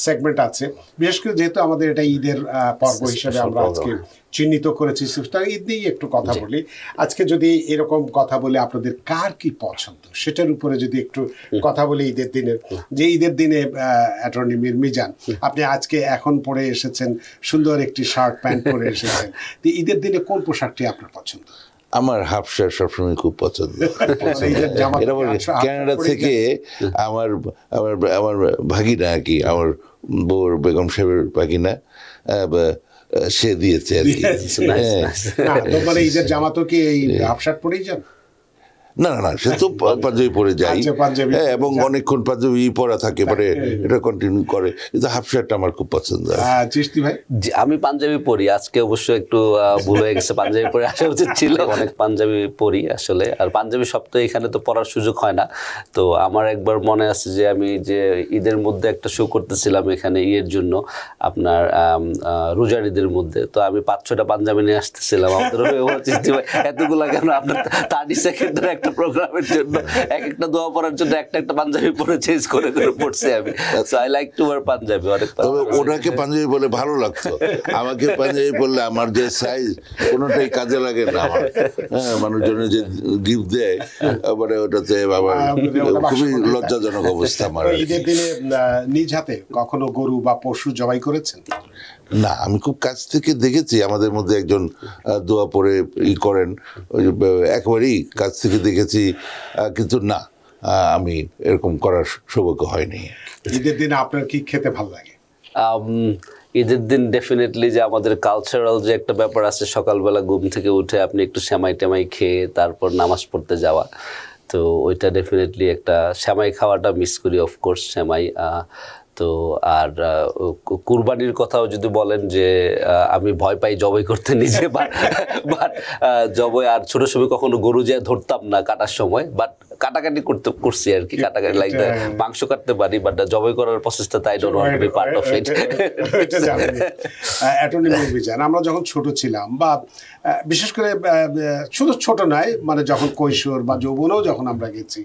A: সেগমেন্ট আছে বিশেষ করে যেহেতু আমাদের এটা ঈদের পর্ব হিসেবে আমরা আজকে চিহ্নিত করেছি সুস্টার ঈদ নিয়েই একটু কথা বলি আজকে যদি এরকম কথা বলে আপনাদের কার কি পছন্দ সেটার উপরে যদি একটু কথা বলি ঈদের দিনের যে ঈদের দিনে অ্যাটর্নি মির মিজান আপনি আজকে এখন পরে এসেছেন সুন্দর একটি শার্ট প্যান্ট পরে এসেছেন তো ঈদের দিনে কোন পোশাকটি আপনার পছন্দ
C: আমার হাফ শার্ট সবসময় খুব পছন্দ ক্যানাডা থেকে আমার আমার আমার ভাগিনা আর কি আমার বউর বেগম সাহেবের ভাগিনা সে দিয়েছে আর কি হ্যাঁ। না তোমার ঈদের
A: জামা তো কি আপসাট পরেই যান
C: না না না সে তো পাঞ্জাবি পরে যাই হ্যাঁ এবং অনেকক্ষণ পাঞ্জাবি পরা থাকে মানে এটা কন্টিনিউ করে কিন্তু হাফ শার্ট আমার খুব পছন্দ
B: হ্যাঁ, আমি পাঞ্জাবি পরি আজকে অবশ্য একটু ভুল হয়ে গেছে পাঞ্জাবি পরে আসা উচিত ছিল অনেক পাঞ্জাবি পরি আসলে আর পাঞ্জাবি সপ্তাহে এখানে তো পড়ার সুযোগ হয় না তো আমার একবার মনে আছে যে আমি যে ঈদের মধ্যে একটা শো করতেছিলাম এখানে ইয়ের জন্য আপনার রোজার ঈদের মধ্যে তো আমি পাঁচ ছটা পাঞ্জাবি নিয়ে আসতেছিলাম আমাদের এতগুলা কেন আপনার তার নিচে একটা একটা প্রোগ্রামের জন্য এক একটা দোয়া পড়ার জন্য একটা একটা পাঞ্জাবি পরে চেঞ্জ করে করে পড়ছি আমি so I like to wear Punjabi অনেক তবে ওনাকে পাঞ্জাবি বলে ভালো লাগতো আমাকে পাঞ্জাবি
C: আমার যে সাইজ কোনোটাই কাজে লাগে না আমার হ্যাঁ মানুষজনের যে গিফট দেয় মানে ওটাতে বাবা হ্যাঁ, খুবই লজ্জাজনক অবস্থা আমার ঈদের দিনে
A: নিজ হাতে কখনো গরু বা পশু জবাই করেছেন
C: না আমি খুব কাছ থেকে দেখেছি আমাদের মধ্যে একজন দোয়া পরে ই করেন একবারই কাছ থেকে দেখেছি কিন্তু না আমি এরকম করার সৌভাগ্য হয়নি
A: ঈদের দিন আপনার কি খেতে ভালো লাগে ঈদের
B: দিন ডেফিনেটলি যে আমাদের কালচারাল যে একটা ব্যাপার আছে সকালবেলা ঘুম থেকে উঠে আপনি একটু শ্যামাই ট্যামাই খেয়ে তারপর নামাজ পড়তে যাওয়া তো ওইটা ডেফিনেটলি একটা শ্যামাই খাওয়াটা মিস করি অফকোর্স শ্যামাই তো আর কুরবানির কথাও যদি বলেন যে আমি ভয় পাই জবাই করতে নিজে বাট বাট জবাই আর ছোট সময় কখনো গরু যে ধরতাম না কাটার সময় বাট কাটাকাটি করতে করছি আর কি কাটাকাটি লাইক মাংস কাটতে পারি বাট জবাই করার প্রচেষ্টা তাই ডোন্ট পার্ট অফ ইট
A: আমরা যখন ছোট ছিলাম বা বিশেষ করে শুধু ছোট নয় মানে যখন কৈশোর বা যৌবনেও যখন আমরা গেছি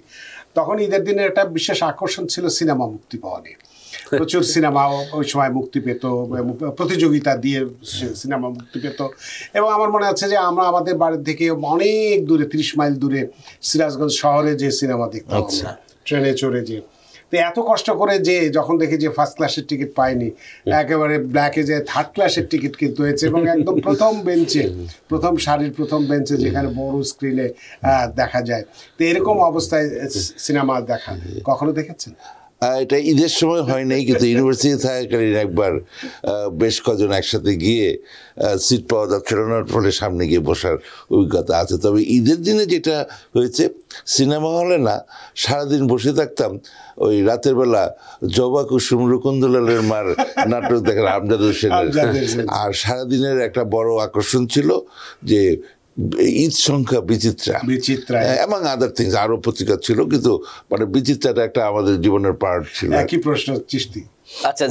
A: তখন ঈদের দিনে একটা বিশেষ আকর্ষণ ছিল সিনেমা মুক্তি পাওয়া নিয়ে প্রচুর সিনেমা ওই সময় মুক্তি পেত প্রতিযোগিতা দিয়ে সিনেমা মুক্তি পেত এবং আমার মনে আছে যে আমরা আমাদের বাড়ির থেকে অনেক দূরে ত্রিশ মাইল দূরে সিরাজগঞ্জ শহরে যে সিনেমা দেখতাম আচ্ছা। ট্রেনে চড়ে যে তো এত কষ্ট করে যে যখন দেখি যে ফার্স্ট ক্লাসের টিকিট পাইনি একেবারে ব্ল্যাকে যে থার্ড ক্লাসের টিকিট কিনতে হয়েছে এবং একদম প্রথম বেঞ্চে প্রথম শাড়ির প্রথম বেঞ্চে যেখানে বড় স্ক্রিনে দেখা যায় তো এরকম অবস্থায় সিনেমা দেখা কখনো দেখেছেন
C: এটা ঈদের সময় হয় নাই কিন্তু ইউনিভার্সিটি থাকাকালীন একবার বেশ কজন একসাথে গিয়ে সিট পাওয়া যাচ্ছিল না ফলে সামনে গিয়ে বসার অভিজ্ঞতা আছে তবে ঈদের দিনে যেটা হয়েছে সিনেমা হলে না সারাদিন বসে থাকতাম ওই রাতের বেলা জবা কুসুম রুকুন্দলালের মার নাটক দেখেন আমজাদ হোসেনের আর সারাদিনের একটা বড় আকর্ষণ ছিল যে ঈদ সংখ্যা বিচিত্রা বিচিত্রা এবং আদার থিংস আরো পত্রিকা ছিল কিন্তু মানে বিচিত্রাটা একটা আমাদের জীবনের পার্ট
B: ছিল একই প্রশ্ন সৃষ্টি আচ্ছা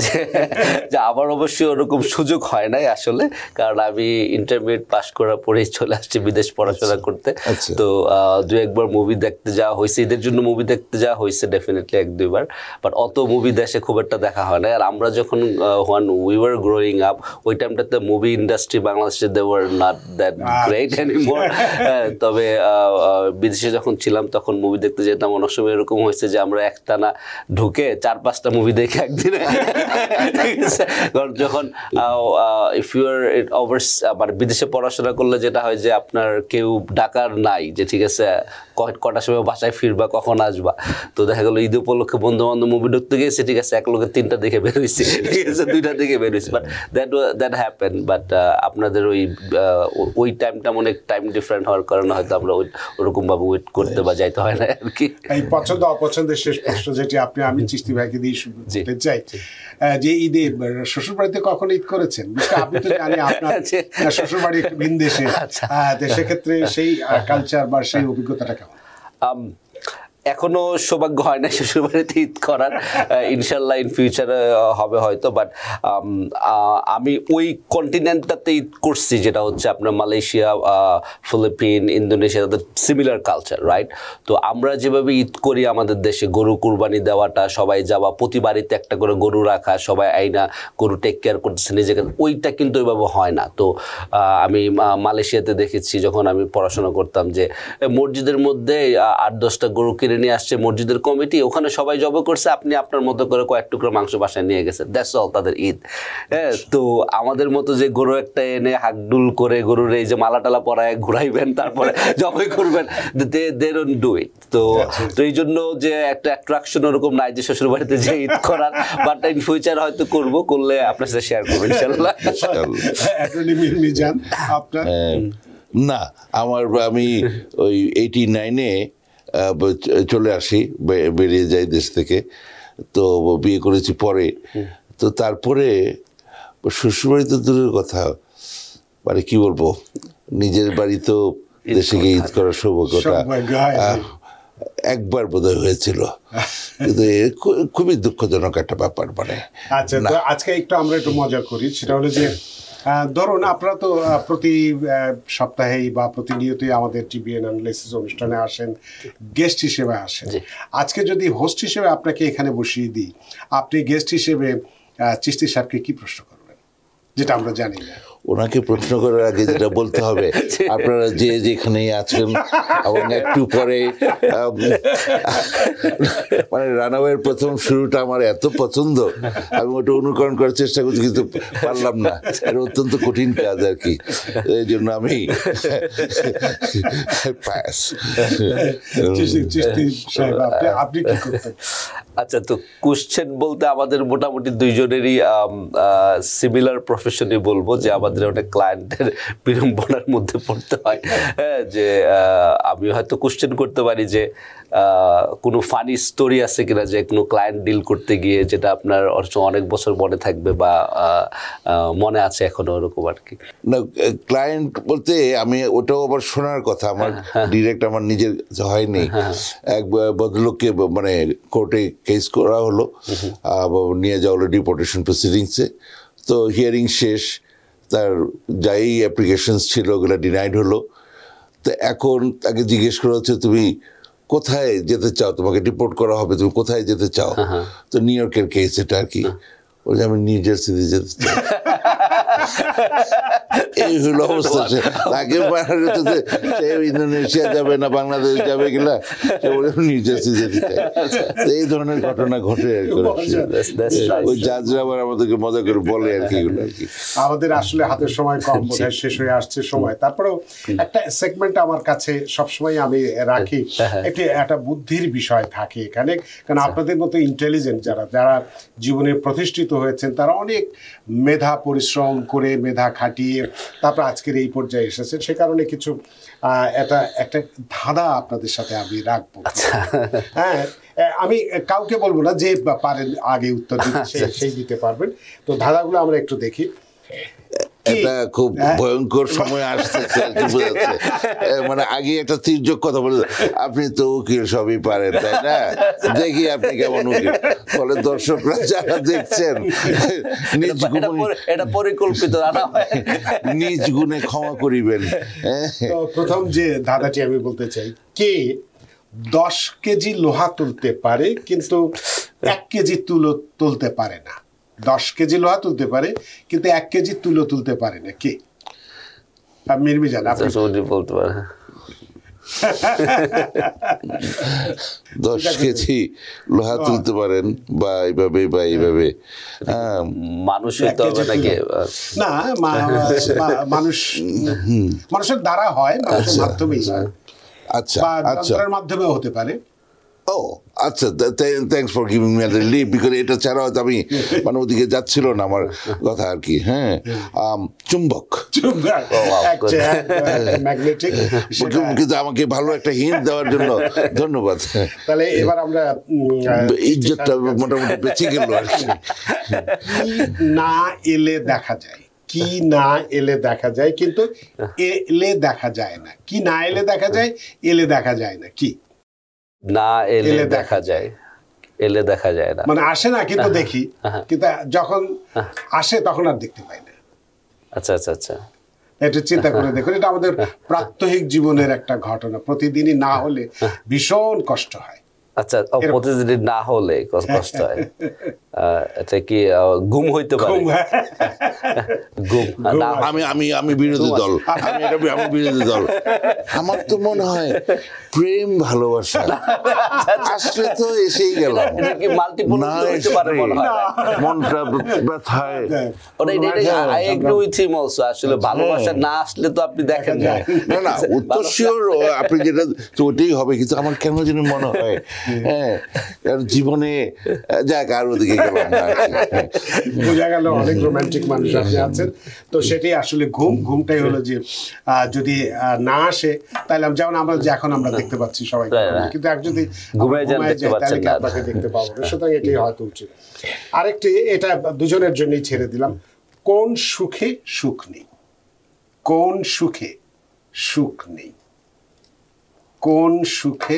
B: যে আমার অবশ্যই ওরকম সুযোগ হয় নাই আসলে কারণ আমি ইন্টারমিডিয়েট পাস করার পরেই চলে আসছি বিদেশ আচ্ছা, পড়াশোনা করতে আচ্ছা। তো দু একবার মুভি দেখতে যাওয়া হয়েছে এদের জন্য মুভি দেখতে যাওয়া হয়েছে ডেফিনেটলি এক দুইবার বাট অত মুভি দেশে খুব একটা দেখা হয় না আর আমরা যখন when we were growing up ওই টাইমটাতে মুভি ইন্ডাস্ট্রি বাংলাদেশে they were not that great anymore তবে বিদেশে যখন ছিলাম তখন মুভি দেখতে যেতাম অনেক সময় এরকম হয়েছে যে আমরা একটানা ঢুকে চার পাঁচটা মুভি দেখে একদিনে যখন ইফ আর ওভার মানে বিদেশে পড়াশোনা করলে যেটা হয় যে আপনার কেউ ডাকার নাই যে ঠিক আছে কটার সময় বাসায় ফিরবা কখন আসবা তো দেখা গেলো ঈদ উপলক্ষে বন্ধু বান্ধব মুভি ঢুকতে গিয়েছে ঠিক আছে এক লোকের তিনটা দেখে বেরোইছে ঠিক আছে দুইটা দেখে বেরোইছে but that that happen but আপনাদের ওই ওই টাইমটা অনেক টাইম ডিফারেন্ট হওয়ার কারণে হয়তো আমরা ওই ওরকমভাবে ওয়েট করতে বা যাইতে হয় না আর কি
A: এই পছন্দ অপছন্দের শেষ প্রশ্ন যেটি আপনি আমি চিস্তি ভাইকে দিয়ে শুরু করতে চাই যে ঈদে শ্বশুর বাড়িতে কখন ঈদ করেছেন আপনি তো জানি আপনার আচ্ছা। শ্বশুর বাড়ি ভিন দেশে আচ্ছা। সেক্ষেত্রে সেই কালচার আচ্ছা। বা সেই অভিজ্ঞতাটা কেমন
B: এখনো সৌভাগ্য হয় না বাড়িতে ঈদ করার ইনশাল্লাহ ইন ফিউচার হবে হয়তো বাট আমি ওই কন্টিনেন্টটাতে ঈদ করছি যেটা হচ্ছে আপনার মালয়েশিয়া ফিলিপিন ইন্দোনেশিয়া তাদের সিমিলার কালচার রাইট তো আমরা যেভাবে ঈদ করি আমাদের দেশে গরু কুরবানি দেওয়াটা সবাই যাওয়া প্রতি বাড়িতে একটা করে গরু রাখা সবাই আইনা গরু টেক কেয়ার করতেছে নিজেকে ওইটা কিন্তু ওইভাবে হয় না তো আমি মালয়েশিয়াতে দেখেছি যখন আমি পড়াশোনা করতাম যে মসজিদের মধ্যে আট দশটা গরু কিনে কেড়ে নিয়ে আসছে মসজিদের কমিটি ওখানে সবাই জব করছে আপনি আপনার মতো করে কয়েক টুকরো মাংস বাসায় নিয়ে গেছে দ্যাটস অল তাদের ঈদ হ্যাঁ তো আমাদের মতো যে গরু একটা এনে হাকডুল করে গরুর এই যে মালা টালা পরায় ঘুরাইবেন তারপরে জবই করবেন দে দে ডু ইট তো তো এই জন্য যে একটা অ্যাট্রাকশন ওরকম নাই যে শ্বশুর বাড়িতে যে ঈদ করার বাট ইন ফিউচার হয়তো করব করলে আপনার সাথে শেয়ার করবেন ইনশাল্লাহ
C: না আমার আমি ওই এইটি নাইনে চলে আসি বেরিয়ে যাই দেশ থেকে তো বিয়ে করেছি পরে তো তারপরে শ্বশুরবাড়ি তো দূরের কথা মানে কি বলবো নিজের বাড়ি তো দেশে গিয়ে ঈদ করার সৌভাগ্যটা একবার বোধহয় হয়েছিল কিন্তু খুবই দুঃখজনক একটা ব্যাপার মানে
A: আচ্ছা আজকে একটু আমরা একটু মজা করি সেটা হলো যে হ্যাঁ। ধরুন আপনারা তো প্রতি সপ্তাহেই বা প্রতিনিয়তই আমাদের টিভি অ্যানালিসিস অনুষ্ঠানে আসেন গেস্ট হিসেবে আসেন আজকে যদি হোস্ট হিসেবে আপনাকে এখানে বসিয়ে দিই আপনি গেস্ট হিসেবে চিস্তি সাহেবকে কি প্রশ্ন করবেন যেটা আমরা জানি না
C: ওনাকে প্রশ্ন করার আগে যেটা বলতে হবে আপনারা যে যেখানেই আছেন এবং একটু পরে মানে রানাওয়ের প্রথম শুরুটা আমার এত পছন্দ আমি ওটা অনুকরণ করার চেষ্টা করছি কিন্তু পারলাম না এটা অত্যন্ত কঠিন কাজ আর কি এই জন্য আমি
B: আচ্ছা তো কোশ্চেন বলতে আমাদের মোটামুটি দুইজনেরই সিমিলার প্রফেশনে বলবো যে আমাদের আমাদের অনেক ক্লায়েন্টের বিড়ম্বনার মধ্যে পড়তে হয় হ্যাঁ, যে আমি হয়তো কোশ্চেন করতে পারি যে কোনো ফানি স্টোরি আছে কিনা যে কোনো ক্লায়েন্ট ডিল করতে গিয়ে যেটা আপনার অনেক বছর মনে থাকবে বা মনে আছে এখনো ওরকম আর কি না ক্লায়েন্ট বলতে আমি ওটাও আবার শোনার কথা আমার
C: ডিরেক্ট হ্যাঁ, হ্যাঁ। আমার নিজের হয়নি এক ভদ্রলোককে মানে কোর্টে কেস করা হলো নিয়ে যাওয়া হলো ডিপোর্টেশন প্রসিডিংসে তো হিয়ারিং শেষ তার যাই অ্যাপ্লিকেশনস ছিল ওগুলো ডিনাইড হলো তো এখন তাকে জিজ্ঞেস করা হচ্ছে তুমি কোথায় যেতে চাও তোমাকে ডিপোর্ট করা হবে তুমি কোথায় যেতে চাও হ্যাঁ, হ্যাঁ। তো নিউ ইয়র্কের কেস এটা আর কি হ্যাঁ। বলছে আমি নিউ জার্সিতে যেতে চাই এই হলো অবস্থা সে তাকে সে ইন্দোনেশিয়া যাবে না বাংলাদেশ যাবে কিনা সে বলে নিউ জার্সি যেতে চাই এই ধরনের ঘটনা ঘটে আর ওই জাজরা আবার আমাদেরকে মজা করে বলে আর কি এগুলো আর কি
A: আমাদের আসলে হাতের সময় কম শেষ হয়ে আসছে সময় তারপরেও একটা সেগমেন্ট আমার কাছে সবসময় আমি রাখি হ্যাঁ। একটি একটা বুদ্ধির বিষয় থাকে এখানে কারণ আচ্ছা। আপনাদের মতো ইন্টেলিজেন্ট যারা যারা জীবনে প্রতিষ্ঠিত প্রতিষ্ঠিত হয়েছেন তারা অনেক মেধা পরিশ্রম করে মেধা খাটিয়ে তারপর আজকের এই পর্যায়ে এসেছেন সে কারণে কিছু এটা একটা ধাঁধা আপনাদের সাথে আমি রাখবো আচ্ছা। হ্যাঁ আমি কাউকে বলবো না যে পারেন আগে উত্তর দিতে সেই দিতে পারবেন তো ধাঁধাগুলো আমরা একটু দেখি
C: এটা খুব হ্যাঁ? ভয়ঙ্কর সময় আসতেছে মানে আগে একটা তির্যক কথা বলে আপনি তো উকিল সবই পারেন তাই না দেখি আপনি কেমন উকিল ফলে দর্শকরা যারা দেখছেন
B: নিজ গুণে এটা পরিকল্পিত
A: নিজ গুণে ক্ষমা করিবেন প্রথম যে দাদাটি আমি বলতে চাই কে দশ কেজি লোহা তুলতে পারে কিন্তু এক কেজি তুলো তুলতে পারে না দশ কেজি লোহা তুলতে পারে কিন্তু এক কেজি তুলো তুলতে পারে না কে মিরমি জান আপনি
B: বলতে পারে
C: দশ কেজি লোহা হ্যাঁ। তুলতে পারেন বা এইভাবে বা এইভাবে হ্যাঁ। মানুষের
A: না মানুষ মানুষের দ্বারা হয় মানুষের আচ্ছা। মাধ্যমেই
C: আচ্ছা আচ্ছা
A: মাধ্যমেও হতে পারে
C: ও oh, আচ্ছা thanks for giving me leave because এটা ছাড়া হয়তো আমি মানে ওদিকে যাচ্ছিল না আমার কথা আর কি হ্যাঁ চুম্বক oh, কিন্তু আমাকে ভালো একটা হিন্ট দেওয়ার জন্য ধন্যবাদ তাহলে এবার
A: আমরা ইজ্জতটা মোটামুটি বেঁচে গেল আর কি না এলে দেখা যায় কি না এলে দেখা যায় কিন্তু এলে দেখা যায় না কি না এলে দেখা যায় এলে দেখা যায় না
B: কি না এলে দেখা যায় এলে দেখা যায় না মানে আসে
A: না কিন্তু দেখি কিন্তু যখন আসে তখন আর দেখতে পাই না আচ্ছা আচ্ছা আচ্ছা এটা চিন্তা করে দেখুন এটা আমাদের প্রাত্যহিক জীবনের একটা ঘটনা প্রতিদিনই না হলে ভীষণ কষ্ট হয়
B: আচ্ছা যদি না হলে কষ্ট হয় এটা কি হইতে পারে
C: আমি আমি আমি বিরোধী দল আমি এটা আমি বিরোধী দল আমার তো মনে হয় প্রেম ভালোবাসা আসলে তো এসেই গেল কি মাল্টিপল হইতে পারে মনে হয় মনটা ব্যথায়
B: আসলে আচ্ছা। ভালোবাসা না আসলে তো আপনি দেখেন না না উত্তর শিওর
C: আপনি যেটা তো ওটাই হবে কিন্তু আমার কেন যেন মনে হয় হ্যাঁ জীবনে যাক আর ওদিকে গেলাম হ্যাঁ।
A: বোঝা গেল অনেক মানুষ আছেন তো সেটাই আসলে ঘুম ঘুমটাই হলো যে যদি না আসে তাহলে যেমন আমরা যে এখন আমরা দেখতে পাচ্ছি সবাই হ্যাঁ, হ্যাঁ। কিন্তু এক যদি ঘুমায় যায় তাহলে আপনাকে দেখতে পাবো সুতরাং এটাই হয়তো উচিত আরেকটি এটা দুজনের জন্যই ছেড়ে দিলাম কোন সুখে সুখ নেই কোন সুখে সুখ নেই কোন সুখে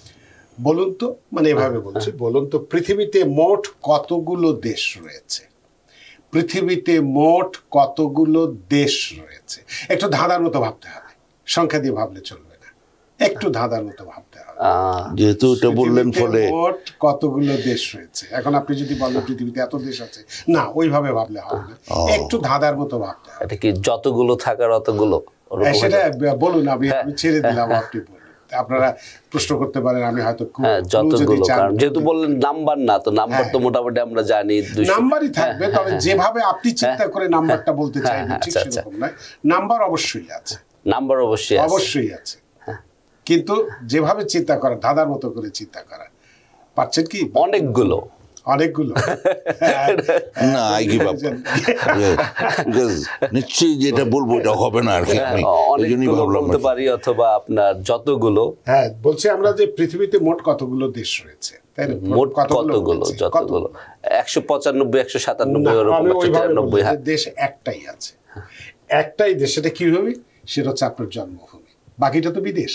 A: বলুন তো মানে হ্যাঁ, এভাবে হ্যাঁ। বলছি বলুন তো পৃথিবীতে মোট কতগুলো দেশ রয়েছে পৃথিবীতে মোট কতগুলো দেশ রয়েছে একটু ধাঁধার মতো ভাবতে হবে সংখ্যা দিয়ে ভাবলে চলবে না একটু ধাঁধার মতো ভাবতে হবে যেহেতু বললেন ফলে মোট কতগুলো দেশ রয়েছে এখন আপনি যদি বলেন হ্যাঁ। পৃথিবীতে এত দেশ আছে না ওইভাবে ভাবলে হবে না একটু ধাঁধার মতো ভাবতে
B: হবে এটা কি যতগুলো থাকার অতগুলো সেটা
A: বলুন আমি ছেড়ে দিলাম আপনি বলুন আপনারা প্রশ্ন করতে পারেন আমি হয়তো হ্যাঁ,
B: যেহেতু বললেন নাম্বার না তো নাম্বার তো হ্যাঁ। মোটামুটি আমরা জানি নাম্বারই
A: হ্যাঁ, থাকবে তবে যেভাবে আপনি চিন্তা করে নাম্বারটা বলতে চাইবেন আচ্ছা, আচ্ছা। নাম্বার অবশ্যই আছে নাম্বার অবশ্যই অবশ্যই আছে কিন্তু যেভাবে চিন্তা করা ধাঁধার মতো করে চিন্তা করা পাচ্ছেন কি অনেকগুলো অনেকগুলো না কি
B: নিশ্চয়ই যেটা বলবো
C: এটা হবে না আর কি হ্যাঁ, বলতে
B: পারি অথবা আপনার যতগুলো
A: হ্যাঁ বলছি আমরা যে পৃথিবীতে মোট কতগুলো দেশ রয়েছে
B: মোট কতগুলো যতগুলো একশো পঁচানব্বই একশো সাতানব্বই হ্যাঁ।
A: দেশ একটাই আছে একটাই দেশ সেটা কি হবে সেটা হচ্ছে আপনার জন্মভূমি বাকিটা তো বিদেশ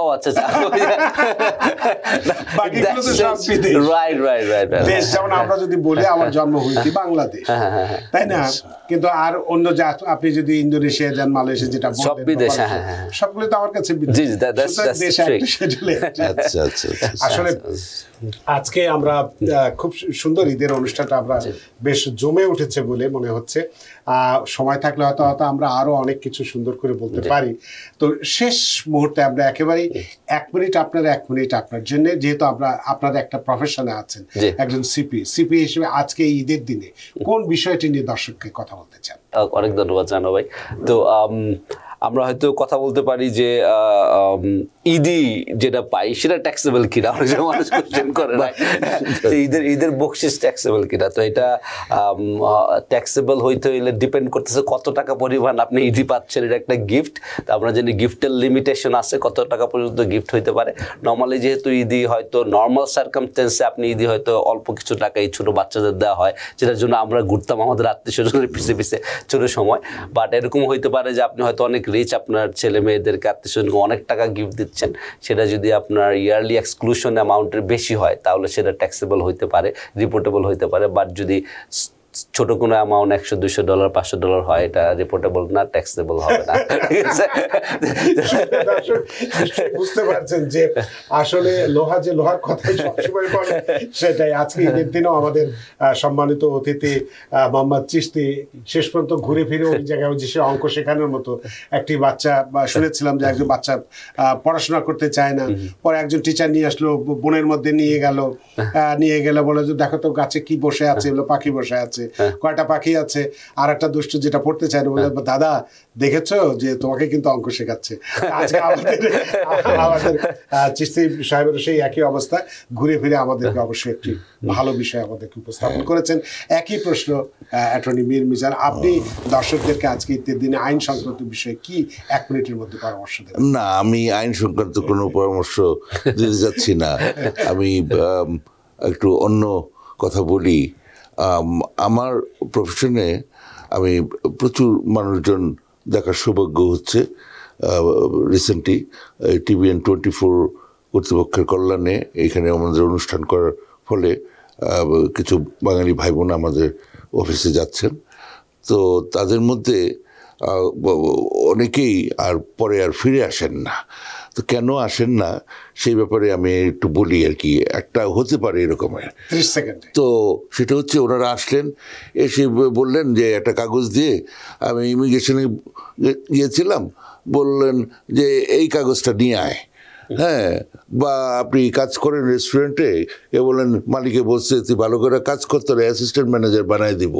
B: ও রাইট রাইট রাইট দেশ যেমন আমরা
A: যদি বলি আমার জন্ম হয়েছে বাংলাদেশ হ্যাঁ, হ্যাঁ, হ্যাঁ, তাই না আচ্ছা। কিন্তু আর অন্য জাত আপনি যদি ইন্দোনেশিয়া যান মালয়েশিয়া যেটা সব বিদেশ সবগুলো তো আমার কাছে বিদেশ আচ্ছা, আচ্ছা, আসলে আজকে আমরা খুব সুন্দর ঈদের অনুষ্ঠানটা আমরা বেশ জমে উঠেছে বলে মনে হচ্ছে সময় থাকলে হয়তো হয়তো আমরা আরো অনেক কিছু সুন্দর করে বলতে পারি তো শেষ মুহূর্তে আমরা একেবারেই এক মিনিট আপনার এক মিনিট আপনার জন্য যেহেতু আমরা আপনার একটা প্রফেশনে আছেন একজন সিপি সিপি হিসেবে আজকে ঈদের দিনে কোন বিষয়টি নিয়ে দর্শককে কথা বলতে
B: চান অনেক ধন্যবাদ জানো ভাই তো আমরা হয়তো কথা বলতে পারি যে ইদি যেটা পাই সেটা ট্যাক্সেবল কিনা মানুষ করে না ঈদের ঈদের বকশিস ট্যাক্সেবল কিনা তো এটা ট্যাক্সেবল হইতে হইলে ডিপেন্ড করতেছে কত টাকা পরিমাণ আপনি ইদি পাচ্ছেন এটা একটা গিফট তো আমরা জানি গিফটের লিমিটেশন আছে কত টাকা পর্যন্ত গিফট হইতে পারে নর্মালি যেহেতু ঈদি হয়তো নর্মাল সার্কামস্টেন্সে আপনি ইদি হয়তো অল্প কিছু টাকা এই ছোটো বাচ্চাদের দেওয়া হয় যেটার জন্য আমরা ঘুরতাম আমাদের আত্মীয় স্বজনের পিছিয়ে পিছিয়ে ছোটো সময় বাট এরকম হইতে পারে যে আপনি হয়তো অনেক রিচ আপনার ছেলে মেয়েদেরকে আত্মীয়স্বজনকে অনেক টাকা গিফট দিচ্ছেন সেটা যদি আপনার ইয়ারলি এক্সক্লুশন অ্যামাউন্টের বেশি হয় তাহলে সেটা ট্যাক্সেবল হইতে পারে রিপোর্টেবল হইতে পারে বাট যদি ছোট কোনো অ্যামাউন্ট একশো দুশো ডলার পাঁচশো ডলার হয় এটা রিপোর্টেবল না ট্যাক্সেবল হবে না
A: বুঝতে পারছেন যে আসলে লোহা যে লোহার কথাই সবসময় বলে সেটাই আজকে ঈদের দিনও আমাদের সম্মানিত অতিথি মোহাম্মদ চিস্তি শেষ পর্যন্ত ঘুরে ফিরে ওই জায়গায় যে সে অঙ্ক শেখানোর মতো একটি বাচ্চা শুনেছিলাম যে একজন বাচ্চা পড়াশোনা করতে চায় না পরে একজন টিচার নিয়ে আসলো বোনের মধ্যে নিয়ে গেল হ্যাঁ। নিয়ে গেলে বলে যে দেখো তো গাছে কি বসে আছে এগুলো পাখি বসে আছে আছে হ্যাঁ। কয়টা পাখি আছে আর একটা দুষ্ট যেটা পড়তে চায় বলে হ্যাঁ। দাদা দেখেছো যে তোমাকে কিন্তু অঙ্ক শেখাচ্ছে আজকে আমাদের আমাদের চিস্তি সাহেবের সেই একই অবস্থা ঘুরে ফিরে আমাদেরকে হ্যাঁ। অবশ্যই একটি ভালো বিষয় আমাদেরকে উপস্থাপন করেছেন একই প্রশ্ন অ্যাটর্নি মীর মিজান আপনি দর্শকদেরকে আজকে ঈদের দিনে আইন সংক্রান্ত বিষয়ে কি এক মিনিটের মধ্যে পরামর্শ
C: দেবেন না আমি আইন সংক্রান্ত কোনো পরামর্শ দিতে যাচ্ছি না আমি একটু অন্য কথা বলি আমার প্রফেশনে আমি প্রচুর মানুষজন দেখার সৌভাগ্য হচ্ছে রিসেন্টলি টিভিএন টোয়েন্টি ফোর কর্তৃপক্ষের কল্যাণে এখানে আমাদের অনুষ্ঠান করার ফলে কিছু বাঙালি ভাই বোন আমাদের অফিসে যাচ্ছেন তো তাদের মধ্যে অনেকেই আর পরে আর ফিরে আসেন না তো কেন আসেন না সেই ব্যাপারে আমি একটু বলি আর কি একটা হতে পারে এরকমের তো সেটা হচ্ছে ওনারা আসলেন এসে বললেন যে একটা কাগজ দিয়ে আমি ইমিগ্রেশনে গিয়েছিলাম বললেন যে এই কাগজটা নিয়ে আয় হ্যাঁ বা আপনি কাজ করেন রেস্টুরেন্টে এ বলেন মালিকে বলছে তুই ভালো করে কাজ করতে হলে অ্যাসিস্ট্যান্ট ম্যানেজার বানাই দিব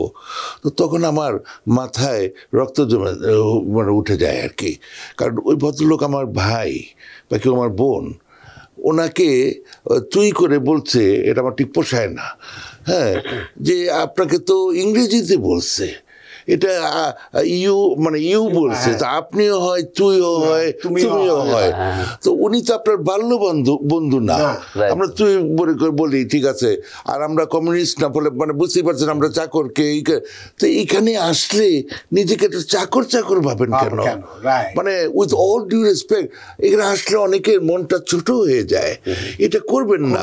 C: তো তখন আমার মাথায় রক্ত জমে মানে উঠে যায় আর কি কারণ ওই ভদ্রলোক আমার ভাই বা কেউ আমার বোন ওনাকে তুই করে বলছে এটা আমার ঠিক পোষায় না হ্যাঁ যে আপনাকে তো ইংরেজিতে বলছে এটা ইউ মানে ইউ বলছে হ্যাঁ। আপনিও হয় তুইও হ্যাঁ, হয় তুমিও হয় হ্যাঁ, তো উনি তো আপনার বাল্য বন্ধু বন্ধু না আমরা তুই বলে বলি ঠিক আছে আর আমরা কমিউনিস্ট না বলে মানে বুঝতেই পারছেন আমরা চাকরকে তো এখানে আসলে নিজেকে একটা চাকর চাকর ভাবেন কেন মানে উইথ অল ডিউ রেসপেক্ট এখানে আসলে অনেকের মনটা ছোট হয়ে যায় mm-hmm. এটা
A: করবেন না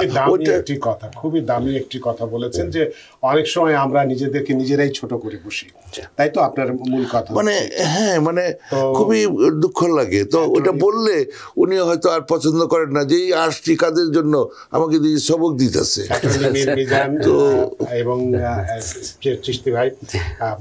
A: একটি কথা খুবই দামি একটি কথা বলেছেন যে অনেক সময় আমরা নিজেদেরকে নিজেরাই ছোট করে বসি আচ্ছা। তাই তো আপনার মূল কথা মানে হ্যাঁ মানে খুবই
C: দুঃখ লাগে তো ওটা বললে উনি হয়তো আর পছন্দ করেন না যে এই আসছি কাদের জন্য আমাকে দিয়ে সবক দিতেছে তো
A: এবং চিস্তি ভাই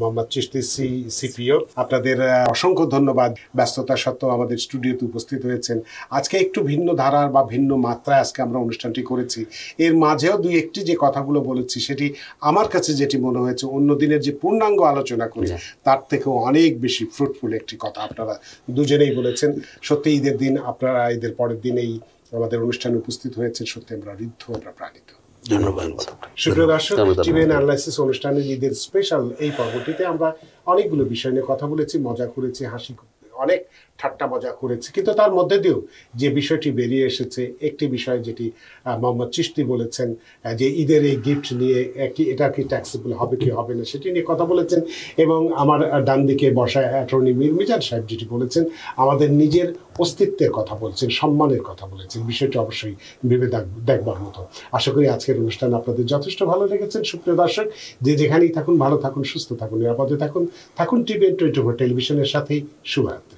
A: মোহাম্মদ চিস্তি সি সিপিও আপনাদের অসংখ্য ধন্যবাদ ব্যস্ততা সত্ত্বেও আমাদের স্টুডিওতে উপস্থিত হয়েছেন আজকে একটু ভিন্ন ধারার বা ভিন্ন মাত্রায় আজকে আমরা অনুষ্ঠানটি করেছি এর মাঝেও দুই একটি যে কথাগুলো বলেছি সেটি আমার কাছে যেটি মনে হয়েছে অন্যদিনের যে পূর্ণাঙ্গ আলোচনা করি তার থেকেও অনেক বেশি ফ্রুটফুল একটি কথা আপনারা দুজনেই বলেছেন সত্যি ঈদের দিন আপনারা ঈদের পরের দিনেই আমাদের অনুষ্ঠানে উপস্থিত হয়েছে সত্যি আমরা ঋদ্ধ আমরা প্রাণিত ধন্যবাদ ঈদের স্পেশাল এই পর্বটিতে আমরা অনেকগুলো বিষয় নিয়ে কথা বলেছি মজা করেছি হাসি অনেক ঠাট্টা মজা করেছে কিন্তু তার মধ্যে দিয়েও যে বিষয়টি বেরিয়ে এসেছে একটি বিষয় যেটি মোহাম্মদ চিস্তি বলেছেন যে ঈদের এই গিফট নিয়ে কি এটা কি ট্যাক্সিবল হবে কি হবে না সেটি নিয়ে কথা বলেছেন এবং আমার ডান দিকে বসা অ্যাটর্নি মীর মিজান সাহেব যেটি বলেছেন আমাদের নিজের অস্তিত্বের কথা বলছেন সম্মানের কথা বলেছেন বিষয়টি অবশ্যই ভেবে দেখবার মতো আশা করি আজকের অনুষ্ঠান আপনাদের যথেষ্ট ভালো লেগেছেন সুপ্রিয় দর্শক যে যেখানেই থাকুন ভালো থাকুন সুস্থ থাকুন নিরাপদে থাকুন থাকুন টিভি টোয়েন্টি ফোর টেলিভিশনের সাথেই শুভরাত্রি